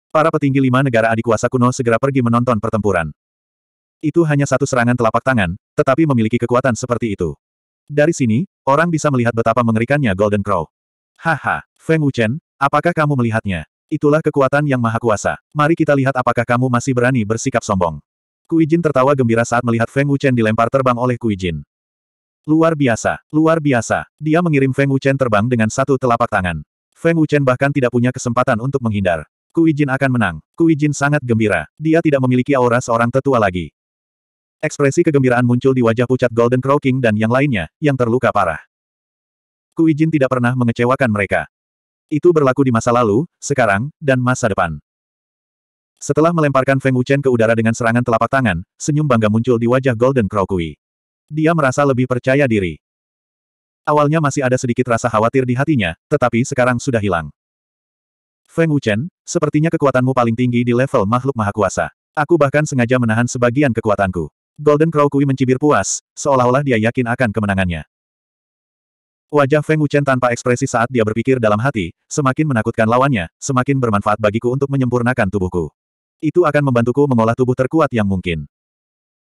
[SPEAKER 1] Para petinggi lima negara adik kuasa kuno segera pergi menonton pertempuran. Itu hanya satu serangan telapak tangan, tetapi memiliki kekuatan seperti itu. Dari sini, orang bisa melihat betapa mengerikannya Golden Crow. Haha, Feng Wuchen, apakah kamu melihatnya? Itulah kekuatan yang maha kuasa. Mari kita lihat apakah kamu masih berani bersikap sombong. Kuijin tertawa gembira saat melihat Feng Wuchen dilempar terbang oleh Kuijin. Luar biasa, luar biasa. Dia mengirim Feng Wuchen terbang dengan satu telapak tangan. Feng Wuchen bahkan tidak punya kesempatan untuk menghindar. Kuijin akan menang. Kuijin sangat gembira. Dia tidak memiliki aura seorang tetua lagi. Ekspresi kegembiraan muncul di wajah pucat Golden Crow King dan yang lainnya, yang terluka parah. Kuijin tidak pernah mengecewakan mereka. Itu berlaku di masa lalu, sekarang, dan masa depan. Setelah melemparkan Feng Wuchen ke udara dengan serangan telapak tangan, senyum bangga muncul di wajah Golden Crow Kui. Dia merasa lebih percaya diri. Awalnya masih ada sedikit rasa khawatir di hatinya, tetapi sekarang sudah hilang. Feng Wuchen, sepertinya kekuatanmu paling tinggi di level makhluk maha kuasa. Aku bahkan sengaja menahan sebagian kekuatanku. Golden Crow Kui mencibir puas, seolah-olah dia yakin akan kemenangannya. Wajah Feng Wuchen tanpa ekspresi saat dia berpikir dalam hati, semakin menakutkan lawannya, semakin bermanfaat bagiku untuk menyempurnakan tubuhku. Itu akan membantuku mengolah tubuh terkuat yang mungkin.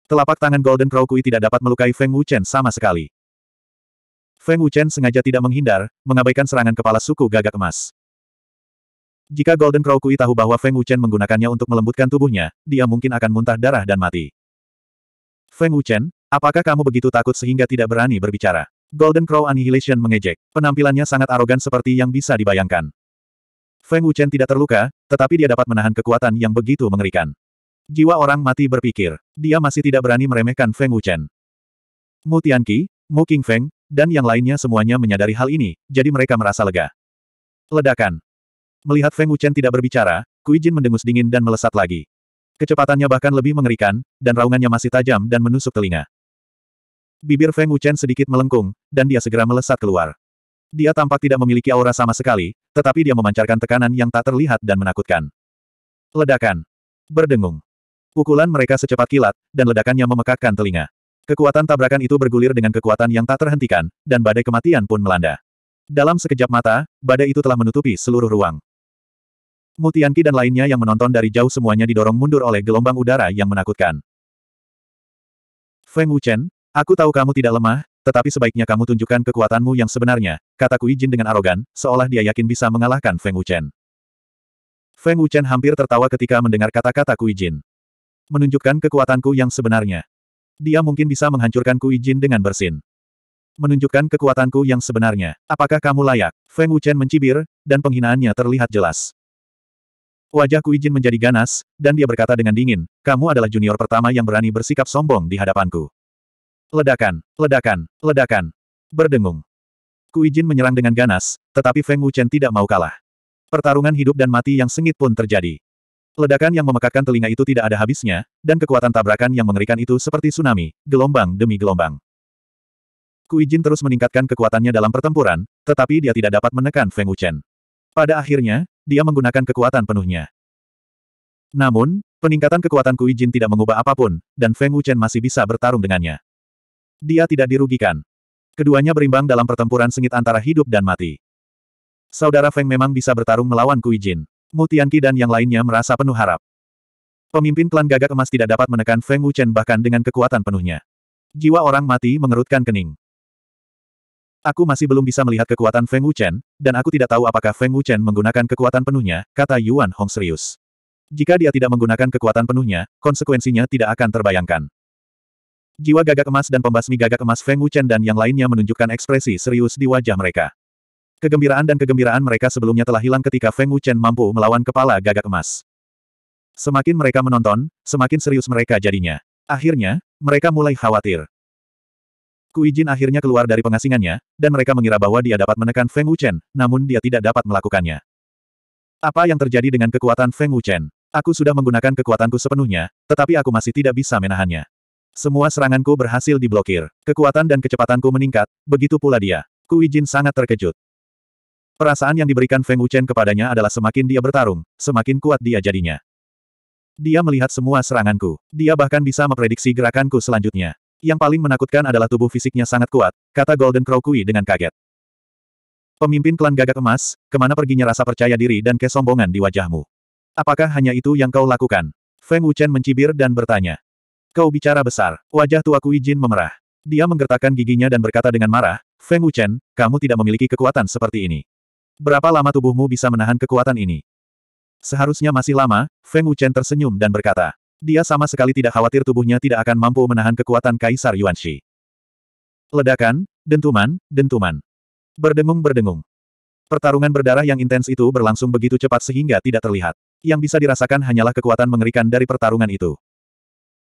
[SPEAKER 1] Telapak tangan Golden Crow Kui tidak dapat melukai Feng Wuchen sama sekali. Feng Wuchen sengaja tidak menghindar, mengabaikan serangan kepala suku gagak emas. Jika Golden Crow Kui tahu bahwa Feng Wuchen menggunakannya untuk melembutkan tubuhnya, dia mungkin akan muntah darah dan mati. Feng Wuchen, apakah kamu begitu takut sehingga tidak berani berbicara? Golden Crow Annihilation mengejek. Penampilannya sangat arogan seperti yang bisa dibayangkan. Feng Wuchen tidak terluka, tetapi dia dapat menahan kekuatan yang begitu mengerikan. Jiwa orang mati berpikir, dia masih tidak berani meremehkan Feng Wuchen. Mu Tianqi, Mu King Feng, dan yang lainnya semuanya menyadari hal ini, jadi mereka merasa lega. Ledakan. Melihat Feng Wuchen tidak berbicara, Kui Jin mendengus dingin dan melesat lagi. Kecepatannya bahkan lebih mengerikan, dan raungannya masih tajam dan menusuk telinga. Bibir Feng Wuchen sedikit melengkung, dan dia segera melesat keluar. Dia tampak tidak memiliki aura sama sekali, tetapi dia memancarkan tekanan yang tak terlihat dan menakutkan. Ledakan. Berdengung. Pukulan mereka secepat kilat, dan ledakannya memekakkan telinga. Kekuatan tabrakan itu bergulir dengan kekuatan yang tak terhentikan, dan badai kematian pun melanda. Dalam sekejap mata, badai itu telah menutupi seluruh ruang. Mutianki dan lainnya yang menonton dari jauh semuanya didorong mundur oleh gelombang udara yang menakutkan. Feng Wuchen, Aku tahu kamu tidak lemah, tetapi sebaiknya kamu tunjukkan kekuatanmu yang sebenarnya, kata Jin dengan arogan, seolah dia yakin bisa mengalahkan Feng Wuchen. Feng Wuchen hampir tertawa ketika mendengar kata-kata Jin. Menunjukkan kekuatanku yang sebenarnya. Dia mungkin bisa menghancurkan Jin dengan bersin. Menunjukkan kekuatanku yang sebenarnya. Apakah kamu layak? Feng Wuchen mencibir, dan penghinaannya terlihat jelas. Wajah Jin menjadi ganas, dan dia berkata dengan dingin, kamu adalah junior pertama yang berani bersikap sombong di hadapanku. Ledakan, ledakan, ledakan. Berdengung. Kuijin menyerang dengan ganas, tetapi Feng Wuchen tidak mau kalah. Pertarungan hidup dan mati yang sengit pun terjadi. Ledakan yang memekakkan telinga itu tidak ada habisnya, dan kekuatan tabrakan yang mengerikan itu seperti tsunami, gelombang demi gelombang. Kuijin terus meningkatkan kekuatannya dalam pertempuran, tetapi dia tidak dapat menekan Feng Wuchen. Pada akhirnya, dia menggunakan kekuatan penuhnya. Namun, peningkatan kekuatan Kuijin tidak mengubah apapun, dan Feng Wuchen masih bisa bertarung dengannya dia tidak dirugikan. Keduanya berimbang dalam pertempuran sengit antara hidup dan mati. Saudara Feng memang bisa bertarung melawan Kui Jin. Mutianki dan yang lainnya merasa penuh harap. Pemimpin klan gagak emas tidak dapat menekan Feng Wuchen bahkan dengan kekuatan penuhnya. Jiwa orang mati mengerutkan kening. Aku masih belum bisa melihat kekuatan Feng Wuchen, dan aku tidak tahu apakah Feng Wuchen menggunakan kekuatan penuhnya, kata Yuan Hong serius. Jika dia tidak menggunakan kekuatan penuhnya, konsekuensinya tidak akan terbayangkan. Jiwa gagak emas dan pembasmi gagak emas Feng Wuchen dan yang lainnya menunjukkan ekspresi serius di wajah mereka. Kegembiraan dan kegembiraan mereka sebelumnya telah hilang ketika Feng Wuchen mampu melawan kepala gagak emas. Semakin mereka menonton, semakin serius mereka jadinya. Akhirnya, mereka mulai khawatir. Kuijin akhirnya keluar dari pengasingannya, dan mereka mengira bahwa dia dapat menekan Feng Wuchen, namun dia tidak dapat melakukannya. Apa yang terjadi dengan kekuatan Feng Wuchen? Aku sudah menggunakan kekuatanku sepenuhnya, tetapi aku masih tidak bisa menahannya. Semua seranganku berhasil diblokir. Kekuatan dan kecepatanku meningkat, begitu pula dia. Kui Jin sangat terkejut. Perasaan yang diberikan Feng Wuchen kepadanya adalah semakin dia bertarung, semakin kuat dia jadinya. Dia melihat semua seranganku. Dia bahkan bisa memprediksi gerakanku selanjutnya. Yang paling menakutkan adalah tubuh fisiknya sangat kuat, kata Golden Crow Kui dengan kaget. Pemimpin klan gagak emas, kemana perginya rasa percaya diri dan kesombongan di wajahmu? Apakah hanya itu yang kau lakukan? Feng Wuchen mencibir dan bertanya. Kau bicara besar. Wajah tua Kui Jin memerah. Dia menggertakkan giginya dan berkata dengan marah, Feng Wuchen, kamu tidak memiliki kekuatan seperti ini. Berapa lama tubuhmu bisa menahan kekuatan ini? Seharusnya masih lama, Feng Wuchen tersenyum dan berkata. Dia sama sekali tidak khawatir tubuhnya tidak akan mampu menahan kekuatan Kaisar Yuan Shi. Ledakan, dentuman, dentuman. Berdengung-berdengung. Pertarungan berdarah yang intens itu berlangsung begitu cepat sehingga tidak terlihat. Yang bisa dirasakan hanyalah kekuatan mengerikan dari pertarungan itu.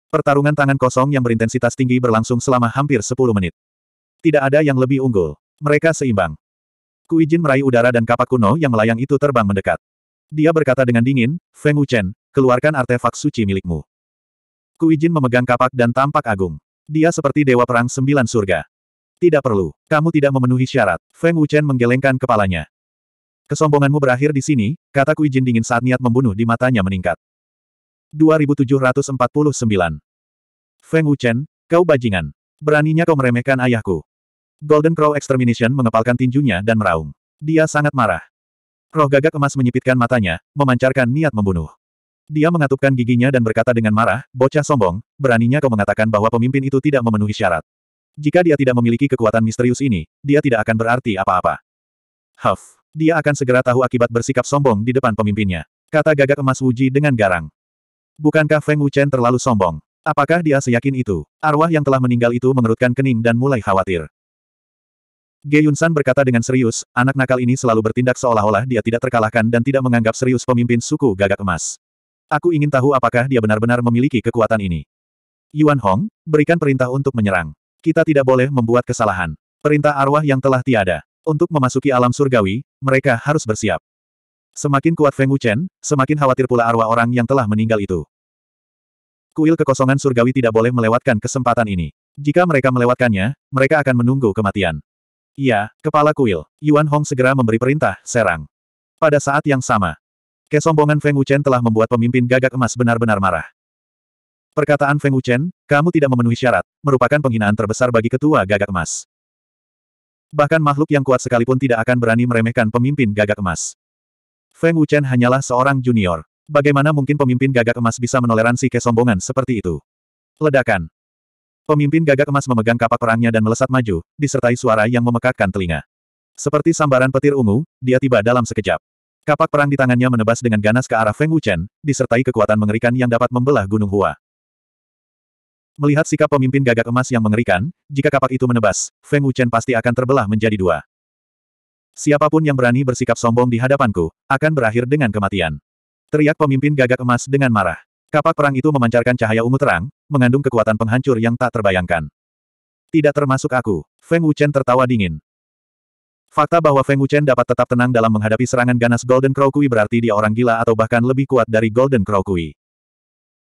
[SPEAKER 1] Pertarungan tangan kosong yang berintensitas tinggi berlangsung selama hampir 10 menit. Tidak ada yang lebih unggul. Mereka seimbang. Kuijin meraih udara dan kapak kuno yang melayang itu terbang mendekat. Dia berkata dengan dingin, Feng Wuchen, keluarkan artefak suci milikmu. Kuijin memegang kapak dan tampak agung. Dia seperti dewa perang sembilan surga. Tidak perlu. Kamu tidak memenuhi syarat. Feng Wuchen menggelengkan kepalanya. Kesombonganmu berakhir di sini, kata Kuijin dingin saat niat membunuh di matanya meningkat. 2749. Feng Wuchen, kau bajingan. Beraninya kau meremehkan ayahku. Golden Crow Extermination mengepalkan tinjunya dan meraung. Dia sangat marah. Roh gagak emas menyipitkan matanya, memancarkan niat membunuh. Dia mengatupkan giginya dan berkata dengan marah, bocah sombong, beraninya kau mengatakan bahwa pemimpin itu tidak memenuhi syarat. Jika dia tidak memiliki kekuatan misterius ini, dia tidak akan berarti apa-apa. Huff. Dia akan segera tahu akibat bersikap sombong di depan pemimpinnya. Kata gagak emas Wuji dengan garang. Bukankah Feng Wuchen terlalu sombong? Apakah dia seyakin itu? Arwah yang telah meninggal itu mengerutkan kening dan mulai khawatir. Ge Yunsan berkata dengan serius, anak nakal ini selalu bertindak seolah-olah dia tidak terkalahkan dan tidak menganggap serius pemimpin suku gagak emas. Aku ingin tahu apakah dia benar-benar memiliki kekuatan ini. Yuan Hong, berikan perintah untuk menyerang. Kita tidak boleh membuat kesalahan. Perintah arwah yang telah tiada. Untuk memasuki alam surgawi, mereka harus bersiap. Semakin kuat Feng Wuchen, semakin khawatir pula arwah orang yang telah meninggal itu. Kuil kekosongan surgawi tidak boleh melewatkan kesempatan ini. Jika mereka melewatkannya, mereka akan menunggu kematian. Iya, kepala kuil. Yuan Hong segera memberi perintah, serang. Pada saat yang sama, kesombongan Feng Wuchen telah membuat pemimpin gagak emas benar-benar marah. Perkataan Feng Wuchen, kamu tidak memenuhi syarat, merupakan penghinaan terbesar bagi ketua gagak emas. Bahkan makhluk yang kuat sekalipun tidak akan berani meremehkan pemimpin gagak emas. Feng Wuchen hanyalah seorang junior. Bagaimana mungkin pemimpin gagak emas bisa menoleransi kesombongan seperti itu? Ledakan. Pemimpin gagak emas memegang kapak perangnya dan melesat maju, disertai suara yang memekakkan telinga. Seperti sambaran petir ungu, dia tiba dalam sekejap. Kapak perang di tangannya menebas dengan ganas ke arah Feng Wuchen, disertai kekuatan mengerikan yang dapat membelah gunung Hua. Melihat sikap pemimpin gagak emas yang mengerikan, jika kapak itu menebas, Feng Wuchen pasti akan terbelah menjadi dua. Siapapun yang berani bersikap sombong di hadapanku, akan berakhir dengan kematian. Teriak pemimpin gagak emas dengan marah. Kapak perang itu memancarkan cahaya ungu terang, mengandung kekuatan penghancur yang tak terbayangkan. Tidak termasuk aku, Feng Wuchen tertawa dingin. Fakta bahwa Feng Wuchen dapat tetap tenang dalam menghadapi serangan ganas Golden Crow Kui berarti dia orang gila atau bahkan lebih kuat dari Golden Crow Kui.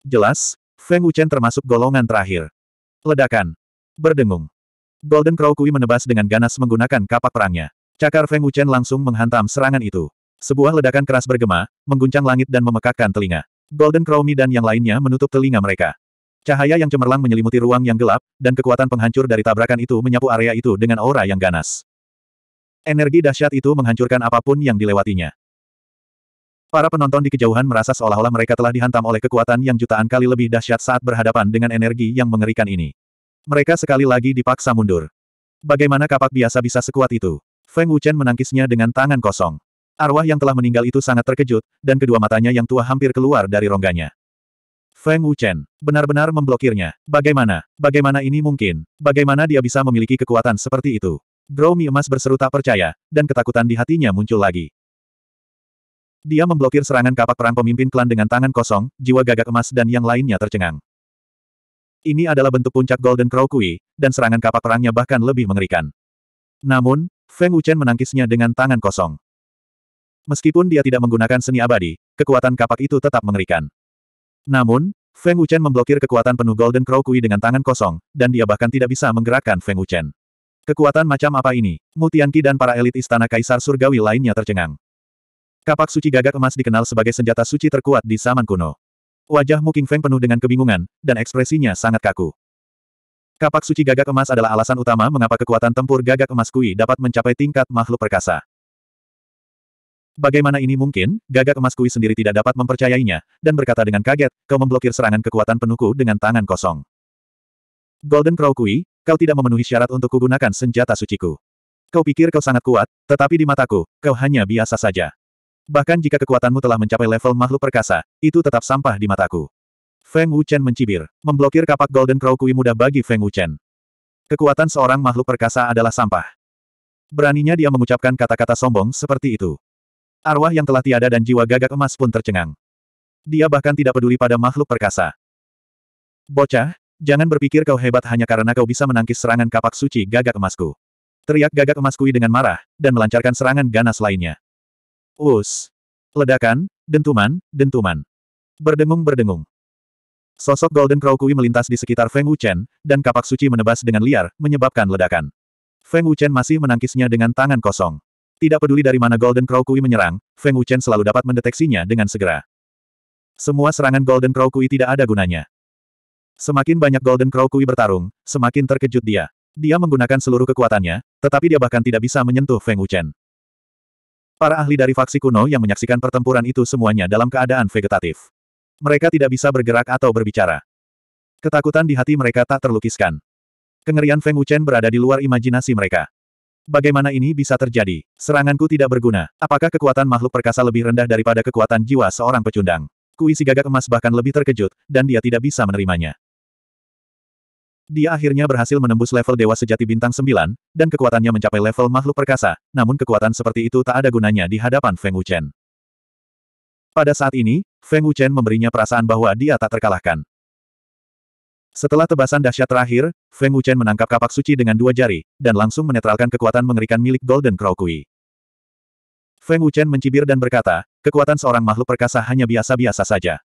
[SPEAKER 1] Jelas, Feng Wuchen termasuk golongan terakhir. Ledakan. Berdengung. Golden Crow Kui menebas dengan ganas menggunakan kapak perangnya. Cakar Feng Wuchen langsung menghantam serangan itu. Sebuah ledakan keras bergema, mengguncang langit dan memekakkan telinga. Golden Crowmy dan yang lainnya menutup telinga mereka. Cahaya yang cemerlang menyelimuti ruang yang gelap, dan kekuatan penghancur dari tabrakan itu menyapu area itu dengan aura yang ganas. Energi dahsyat itu menghancurkan apapun yang dilewatinya. Para penonton di kejauhan merasa seolah-olah mereka telah dihantam oleh kekuatan yang jutaan kali lebih dahsyat saat berhadapan dengan energi yang mengerikan ini. Mereka sekali lagi dipaksa mundur. Bagaimana kapak biasa bisa sekuat itu? Feng Wuchen menangkisnya dengan tangan kosong. Arwah yang telah meninggal itu sangat terkejut, dan kedua matanya yang tua hampir keluar dari rongganya. Feng Wuchen benar-benar memblokirnya. Bagaimana? Bagaimana ini mungkin? Bagaimana dia bisa memiliki kekuatan seperti itu? Gromi emas berseru tak percaya, dan ketakutan di hatinya muncul lagi. Dia memblokir serangan kapak perang pemimpin klan dengan tangan kosong, jiwa gagak emas dan yang lainnya tercengang. Ini adalah bentuk puncak Golden Crow Kui, dan serangan kapak perangnya bahkan lebih mengerikan. Namun, Feng Wuchen menangkisnya dengan tangan kosong. Meskipun dia tidak menggunakan seni abadi, kekuatan kapak itu tetap mengerikan. Namun, Feng Wuchen memblokir kekuatan penuh Golden Crow Kui dengan tangan kosong, dan dia bahkan tidak bisa menggerakkan Feng Wuchen. Kekuatan macam apa ini? Mutianki dan para elit istana kaisar surgawi lainnya tercengang. Kapak suci gagak emas dikenal sebagai senjata suci terkuat di zaman kuno. Wajah Mu Feng penuh dengan kebingungan, dan ekspresinya sangat kaku. Kapak suci gagak emas adalah alasan utama mengapa kekuatan tempur gagak emas Kui dapat mencapai tingkat makhluk perkasa. Bagaimana ini mungkin, gagak emas Kui sendiri tidak dapat mempercayainya, dan berkata dengan kaget, kau memblokir serangan kekuatan penuhku dengan tangan kosong. Golden Crow Kui, kau tidak memenuhi syarat untuk kugunakan senjata suciku. Kau pikir kau sangat kuat, tetapi di mataku, kau hanya biasa saja. Bahkan jika kekuatanmu telah mencapai level makhluk perkasa, itu tetap sampah di mataku. Feng Wuchen mencibir. Memblokir kapak Golden Crow Kui mudah bagi Feng Wuchen. Kekuatan seorang makhluk perkasa adalah sampah. Beraninya dia mengucapkan kata-kata sombong seperti itu. Arwah yang telah tiada dan jiwa gagak emas pun tercengang. Dia bahkan tidak peduli pada makhluk perkasa. Bocah, jangan berpikir kau hebat hanya karena kau bisa menangkis serangan kapak suci gagak emasku. Teriak gagak emas kui dengan marah, dan melancarkan serangan ganas lainnya. Us. Ledakan, dentuman, dentuman. Berdengung-berdengung. Sosok Golden Crow Kui melintas di sekitar Feng Wuchen, dan kapak suci menebas dengan liar, menyebabkan ledakan. Feng Wuchen masih menangkisnya dengan tangan kosong. Tidak peduli dari mana Golden Crow Kui menyerang, Feng Wuchen selalu dapat mendeteksinya dengan segera. Semua serangan Golden Crow Kui tidak ada gunanya. Semakin banyak Golden Crow Kui bertarung, semakin terkejut dia. Dia menggunakan seluruh kekuatannya, tetapi dia bahkan tidak bisa menyentuh Feng Wuchen. Para ahli dari faksi kuno yang menyaksikan pertempuran itu semuanya dalam keadaan vegetatif. Mereka tidak bisa bergerak atau berbicara. Ketakutan di hati mereka tak terlukiskan. Kengerian Feng Wuchen berada di luar imajinasi mereka. Bagaimana ini bisa terjadi? Seranganku tidak berguna. Apakah kekuatan makhluk perkasa lebih rendah daripada kekuatan jiwa seorang pecundang? Kui si gagak emas bahkan lebih terkejut, dan dia tidak bisa menerimanya. Dia akhirnya berhasil menembus level Dewa Sejati Bintang 9, dan kekuatannya mencapai level makhluk perkasa, namun kekuatan seperti itu tak ada gunanya di hadapan Feng Wuchen. Pada saat ini, Feng Wuchen memberinya perasaan bahwa dia tak terkalahkan. Setelah tebasan dahsyat terakhir, Feng Wuchen menangkap kapak suci dengan dua jari, dan langsung menetralkan kekuatan mengerikan milik Golden Crow Kui. Feng Wuchen mencibir dan berkata, kekuatan seorang makhluk perkasa hanya biasa-biasa saja.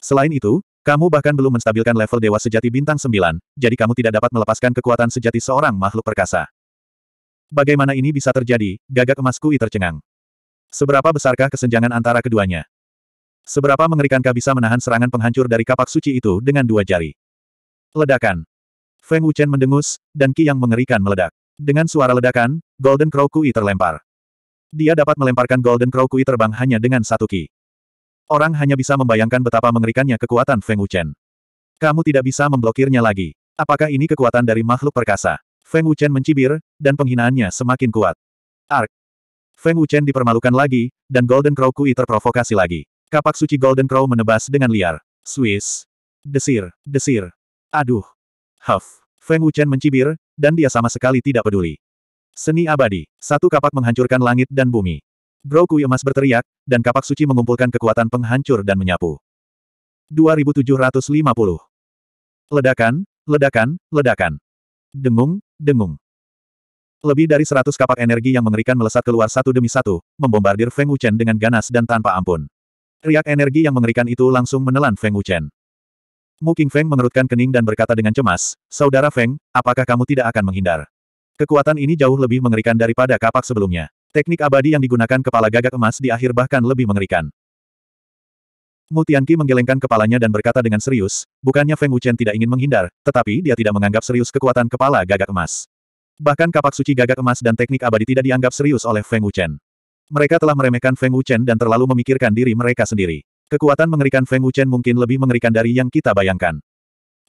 [SPEAKER 1] Selain itu, kamu bahkan belum menstabilkan level dewa sejati bintang 9, jadi kamu tidak dapat melepaskan kekuatan sejati seorang makhluk perkasa. Bagaimana ini bisa terjadi, gagak emas Kui tercengang. Seberapa besarkah kesenjangan antara keduanya? Seberapa mengerikankah bisa menahan serangan penghancur dari kapak suci itu dengan dua jari? Ledakan. Feng Wuchen mendengus, dan ki yang mengerikan meledak. Dengan suara ledakan, Golden Crow Kui terlempar. Dia dapat melemparkan Golden Crow Kui terbang hanya dengan satu ki. Orang hanya bisa membayangkan betapa mengerikannya kekuatan Feng Wuchen. Kamu tidak bisa memblokirnya lagi. Apakah ini kekuatan dari makhluk perkasa? Feng Wuchen mencibir, dan penghinaannya semakin kuat. Ark, Feng Wuchen dipermalukan lagi, dan Golden Crow Kui terprovokasi lagi. Kapak suci Golden Crow menebas dengan liar. Swiss. Desir, desir. Aduh. Huff. Feng Wuchen mencibir, dan dia sama sekali tidak peduli. Seni abadi. Satu kapak menghancurkan langit dan bumi. Bro Kui emas berteriak, dan kapak suci mengumpulkan kekuatan penghancur dan menyapu. 2750. Ledakan, ledakan, ledakan. Dengung, dengung. Lebih dari seratus kapak energi yang mengerikan melesat keluar satu demi satu, membombardir Feng Wuchen dengan ganas dan tanpa ampun. Riak energi yang mengerikan itu langsung menelan Feng Wuchen. Mu Feng mengerutkan kening dan berkata dengan cemas, Saudara Feng, apakah kamu tidak akan menghindar? Kekuatan ini jauh lebih mengerikan daripada kapak sebelumnya. Teknik abadi yang digunakan kepala gagak emas di akhir bahkan lebih mengerikan. Mu Tianqi menggelengkan kepalanya dan berkata dengan serius, bukannya Feng Wuchen tidak ingin menghindar, tetapi dia tidak menganggap serius kekuatan kepala gagak emas. Bahkan kapak suci gagak emas dan teknik abadi tidak dianggap serius oleh Feng Wuchen. Mereka telah meremehkan Feng Wuchen dan terlalu memikirkan diri mereka sendiri. Kekuatan mengerikan Feng Wuchen mungkin lebih mengerikan dari yang kita bayangkan.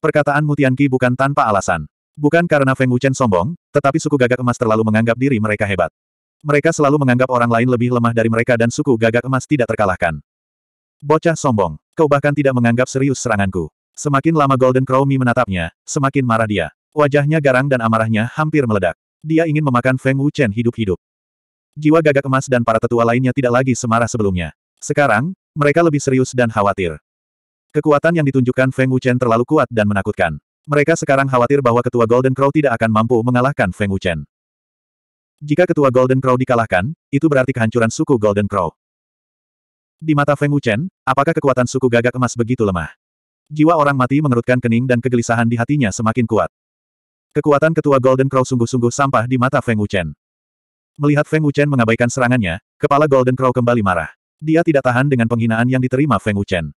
[SPEAKER 1] Perkataan Mutian bukan tanpa alasan. Bukan karena Feng Wuchen sombong, tetapi suku gagak emas terlalu menganggap diri mereka hebat. Mereka selalu menganggap orang lain lebih lemah dari mereka dan suku gagak emas tidak terkalahkan. Bocah sombong, kau bahkan tidak menganggap serius seranganku. Semakin lama Golden Crowmi menatapnya, semakin marah dia. Wajahnya garang dan amarahnya hampir meledak. Dia ingin memakan Feng Wuchen hidup-hidup. Jiwa gagak emas dan para tetua lainnya tidak lagi semarah sebelumnya. Sekarang, mereka lebih serius dan khawatir. Kekuatan yang ditunjukkan Feng Wuchen terlalu kuat dan menakutkan. Mereka sekarang khawatir bahwa ketua Golden Crow tidak akan mampu mengalahkan Feng Wuchen. Jika ketua Golden Crow dikalahkan, itu berarti kehancuran suku Golden Crow. Di mata Feng Wuchen, apakah kekuatan suku gagak emas begitu lemah? Jiwa orang mati mengerutkan kening dan kegelisahan di hatinya semakin kuat. Kekuatan ketua Golden Crow sungguh-sungguh sampah di mata Feng Wuchen. Melihat Feng Wuchen mengabaikan serangannya, kepala Golden Crow kembali marah. Dia tidak tahan dengan penghinaan yang diterima Feng Wuchen.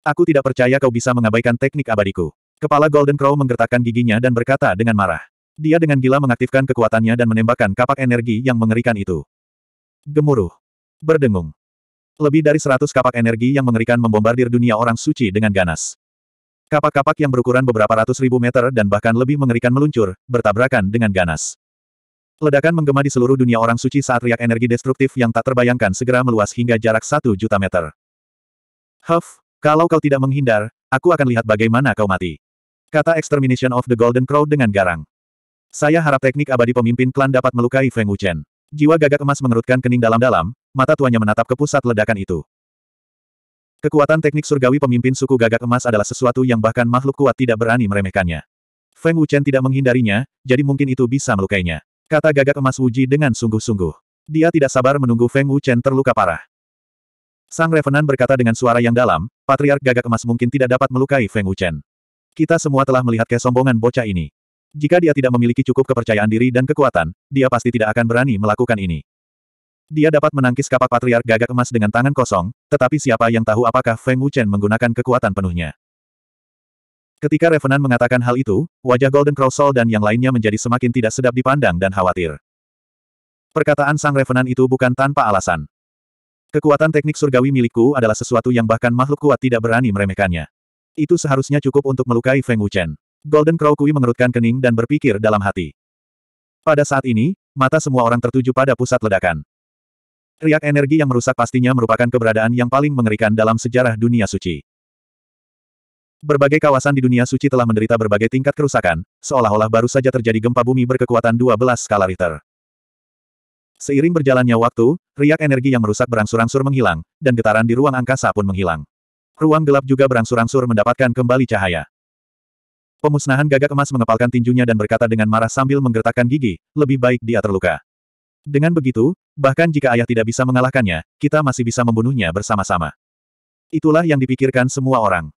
[SPEAKER 1] Aku tidak percaya kau bisa mengabaikan teknik abadiku. Kepala Golden Crow menggertakkan giginya dan berkata dengan marah. Dia dengan gila mengaktifkan kekuatannya dan menembakkan kapak energi yang mengerikan itu. Gemuruh. Berdengung. Lebih dari seratus kapak energi yang mengerikan membombardir dunia orang suci dengan ganas. Kapak-kapak yang berukuran beberapa ratus ribu meter dan bahkan lebih mengerikan meluncur, bertabrakan dengan ganas. Ledakan menggema di seluruh dunia orang suci saat riak energi destruktif yang tak terbayangkan segera meluas hingga jarak satu juta meter. Huff, kalau kau tidak menghindar, aku akan lihat bagaimana kau mati. Kata Extermination of the Golden Crow dengan garang. Saya harap teknik abadi pemimpin klan dapat melukai Feng Wuchen. Jiwa gagak emas mengerutkan kening dalam-dalam, mata tuanya menatap ke pusat ledakan itu. Kekuatan teknik surgawi pemimpin suku gagak emas adalah sesuatu yang bahkan makhluk kuat tidak berani meremehkannya. Feng Wuchen tidak menghindarinya, jadi mungkin itu bisa melukainya. Kata gagak emas Wuji dengan sungguh-sungguh. Dia tidak sabar menunggu Feng Wuchen terluka parah. Sang Revenant berkata dengan suara yang dalam, Patriark Gagak Emas mungkin tidak dapat melukai Feng Wuchen. Kita semua telah melihat kesombongan bocah ini. Jika dia tidak memiliki cukup kepercayaan diri dan kekuatan, dia pasti tidak akan berani melakukan ini. Dia dapat menangkis kapak patriark gagak emas dengan tangan kosong, tetapi siapa yang tahu apakah Feng Wuchen menggunakan kekuatan penuhnya. Ketika Revenant mengatakan hal itu, wajah Golden Crow Soul dan yang lainnya menjadi semakin tidak sedap dipandang dan khawatir. Perkataan sang Revenant itu bukan tanpa alasan. Kekuatan teknik surgawi milikku adalah sesuatu yang bahkan makhluk kuat tidak berani meremehkannya. Itu seharusnya cukup untuk melukai Feng Wuchen. Golden Crow Kui mengerutkan kening dan berpikir dalam hati. Pada saat ini, mata semua orang tertuju pada pusat ledakan. Riak energi yang merusak pastinya merupakan keberadaan yang paling mengerikan dalam sejarah dunia suci. Berbagai kawasan di dunia suci telah menderita berbagai tingkat kerusakan, seolah-olah baru saja terjadi gempa bumi berkekuatan 12 skala Richter. Seiring berjalannya waktu, riak energi yang merusak berangsur-angsur menghilang, dan getaran di ruang angkasa pun menghilang. Ruang gelap juga berangsur-angsur mendapatkan kembali cahaya. Pemusnahan gagak emas mengepalkan tinjunya dan berkata dengan marah sambil menggertakkan gigi, lebih baik dia terluka. Dengan begitu, bahkan jika ayah tidak bisa mengalahkannya, kita masih bisa membunuhnya bersama-sama. Itulah yang dipikirkan semua orang.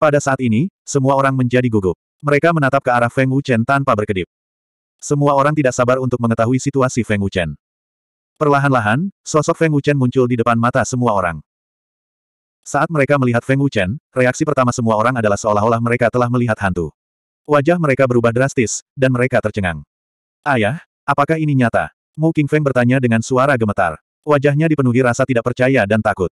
[SPEAKER 1] Pada saat ini, semua orang menjadi gugup. Mereka menatap ke arah Feng Wuchen tanpa berkedip. Semua orang tidak sabar untuk mengetahui situasi Feng Wuchen. Perlahan-lahan, sosok Feng Wuchen muncul di depan mata semua orang. Saat mereka melihat Feng Wuchen, reaksi pertama semua orang adalah seolah-olah mereka telah melihat hantu. Wajah mereka berubah drastis, dan mereka tercengang. Ayah, apakah ini nyata? Mu Feng bertanya dengan suara gemetar. Wajahnya dipenuhi rasa tidak percaya dan takut.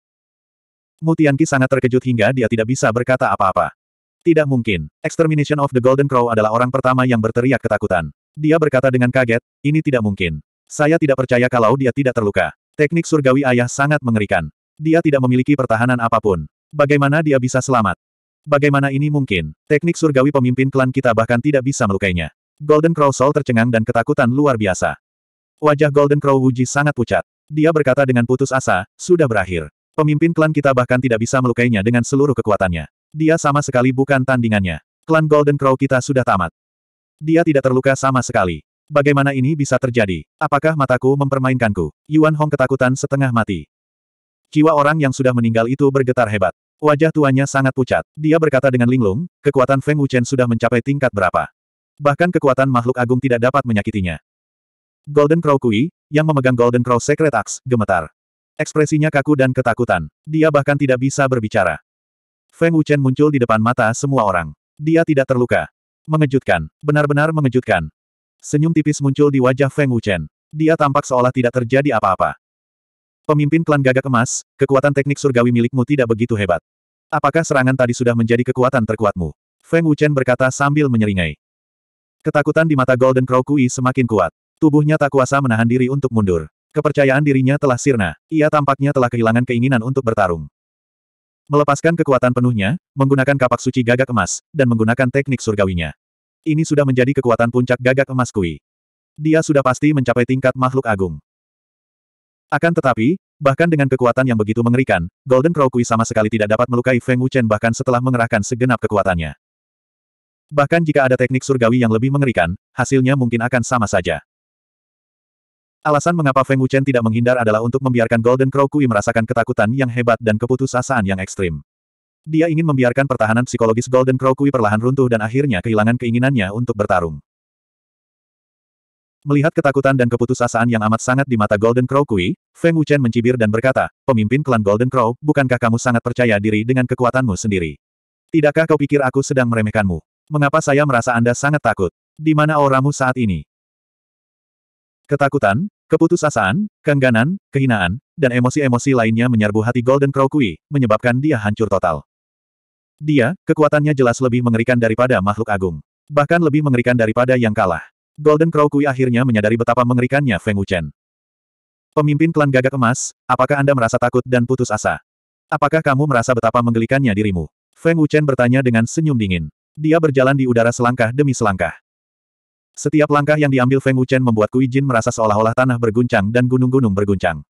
[SPEAKER 1] Mu Tianqi sangat terkejut hingga dia tidak bisa berkata apa-apa. Tidak mungkin. Extermination of the Golden Crow adalah orang pertama yang berteriak ketakutan. Dia berkata dengan kaget, ini tidak mungkin. Saya tidak percaya kalau dia tidak terluka. Teknik surgawi ayah sangat mengerikan. Dia tidak memiliki pertahanan apapun. Bagaimana dia bisa selamat? Bagaimana ini mungkin? Teknik surgawi pemimpin klan kita bahkan tidak bisa melukainya. Golden Crow Soul tercengang dan ketakutan luar biasa. Wajah Golden Crow Wuji sangat pucat. Dia berkata dengan putus asa, sudah berakhir. Pemimpin klan kita bahkan tidak bisa melukainya dengan seluruh kekuatannya. Dia sama sekali bukan tandingannya. Klan Golden Crow kita sudah tamat. Dia tidak terluka sama sekali. Bagaimana ini bisa terjadi? Apakah mataku mempermainkanku? Yuan Hong ketakutan setengah mati. Jiwa orang yang sudah meninggal itu bergetar hebat. Wajah tuanya sangat pucat. Dia berkata dengan linglung, kekuatan Feng Wuchen sudah mencapai tingkat berapa. Bahkan kekuatan makhluk agung tidak dapat menyakitinya. Golden Crow Kui, yang memegang Golden Crow Secret Axe, gemetar. Ekspresinya kaku dan ketakutan. Dia bahkan tidak bisa berbicara. Feng Wuchen muncul di depan mata semua orang. Dia tidak terluka. Mengejutkan. Benar-benar mengejutkan. Senyum tipis muncul di wajah Feng Wuchen. Dia tampak seolah tidak terjadi apa-apa. Pemimpin klan gagak emas, kekuatan teknik surgawi milikmu tidak begitu hebat. Apakah serangan tadi sudah menjadi kekuatan terkuatmu? Feng Wuchen berkata sambil menyeringai. Ketakutan di mata Golden Crow Kui semakin kuat. Tubuhnya tak kuasa menahan diri untuk mundur. Kepercayaan dirinya telah sirna, ia tampaknya telah kehilangan keinginan untuk bertarung. Melepaskan kekuatan penuhnya, menggunakan kapak suci gagak emas, dan menggunakan teknik surgawinya. Ini sudah menjadi kekuatan puncak gagak emas kui. Dia sudah pasti mencapai tingkat makhluk agung. Akan tetapi, bahkan dengan kekuatan yang begitu mengerikan, Golden Crow Kui sama sekali tidak dapat melukai Feng Wuchen bahkan setelah mengerahkan segenap kekuatannya. Bahkan jika ada teknik surgawi yang lebih mengerikan, hasilnya mungkin akan sama saja. Alasan mengapa Feng Wuchen tidak menghindar adalah untuk membiarkan Golden Crow Kui merasakan ketakutan yang hebat dan keputusasaan yang ekstrim. Dia ingin membiarkan pertahanan psikologis Golden Crow Kui perlahan runtuh dan akhirnya kehilangan keinginannya untuk bertarung. Melihat ketakutan dan keputusasaan yang amat sangat di mata Golden Crow Kui, Feng Wuchen mencibir dan berkata, pemimpin klan Golden Crow, bukankah kamu sangat percaya diri dengan kekuatanmu sendiri? Tidakkah kau pikir aku sedang meremehkanmu? Mengapa saya merasa Anda sangat takut? Di mana auramu saat ini? Ketakutan, keputusasaan, kengganan, kehinaan, dan emosi-emosi lainnya menyerbu hati Golden Crow Kui, menyebabkan dia hancur total. Dia, kekuatannya jelas lebih mengerikan daripada makhluk agung. Bahkan lebih mengerikan daripada yang kalah. Golden Crow Kui akhirnya menyadari betapa mengerikannya Feng Wuchen. Pemimpin klan gagak emas, apakah Anda merasa takut dan putus asa? Apakah kamu merasa betapa menggelikannya dirimu? Feng Wuchen bertanya dengan senyum dingin. Dia berjalan di udara selangkah demi selangkah. Setiap langkah yang diambil Feng Wuchen membuat Kui Jin merasa seolah-olah tanah berguncang dan gunung-gunung berguncang.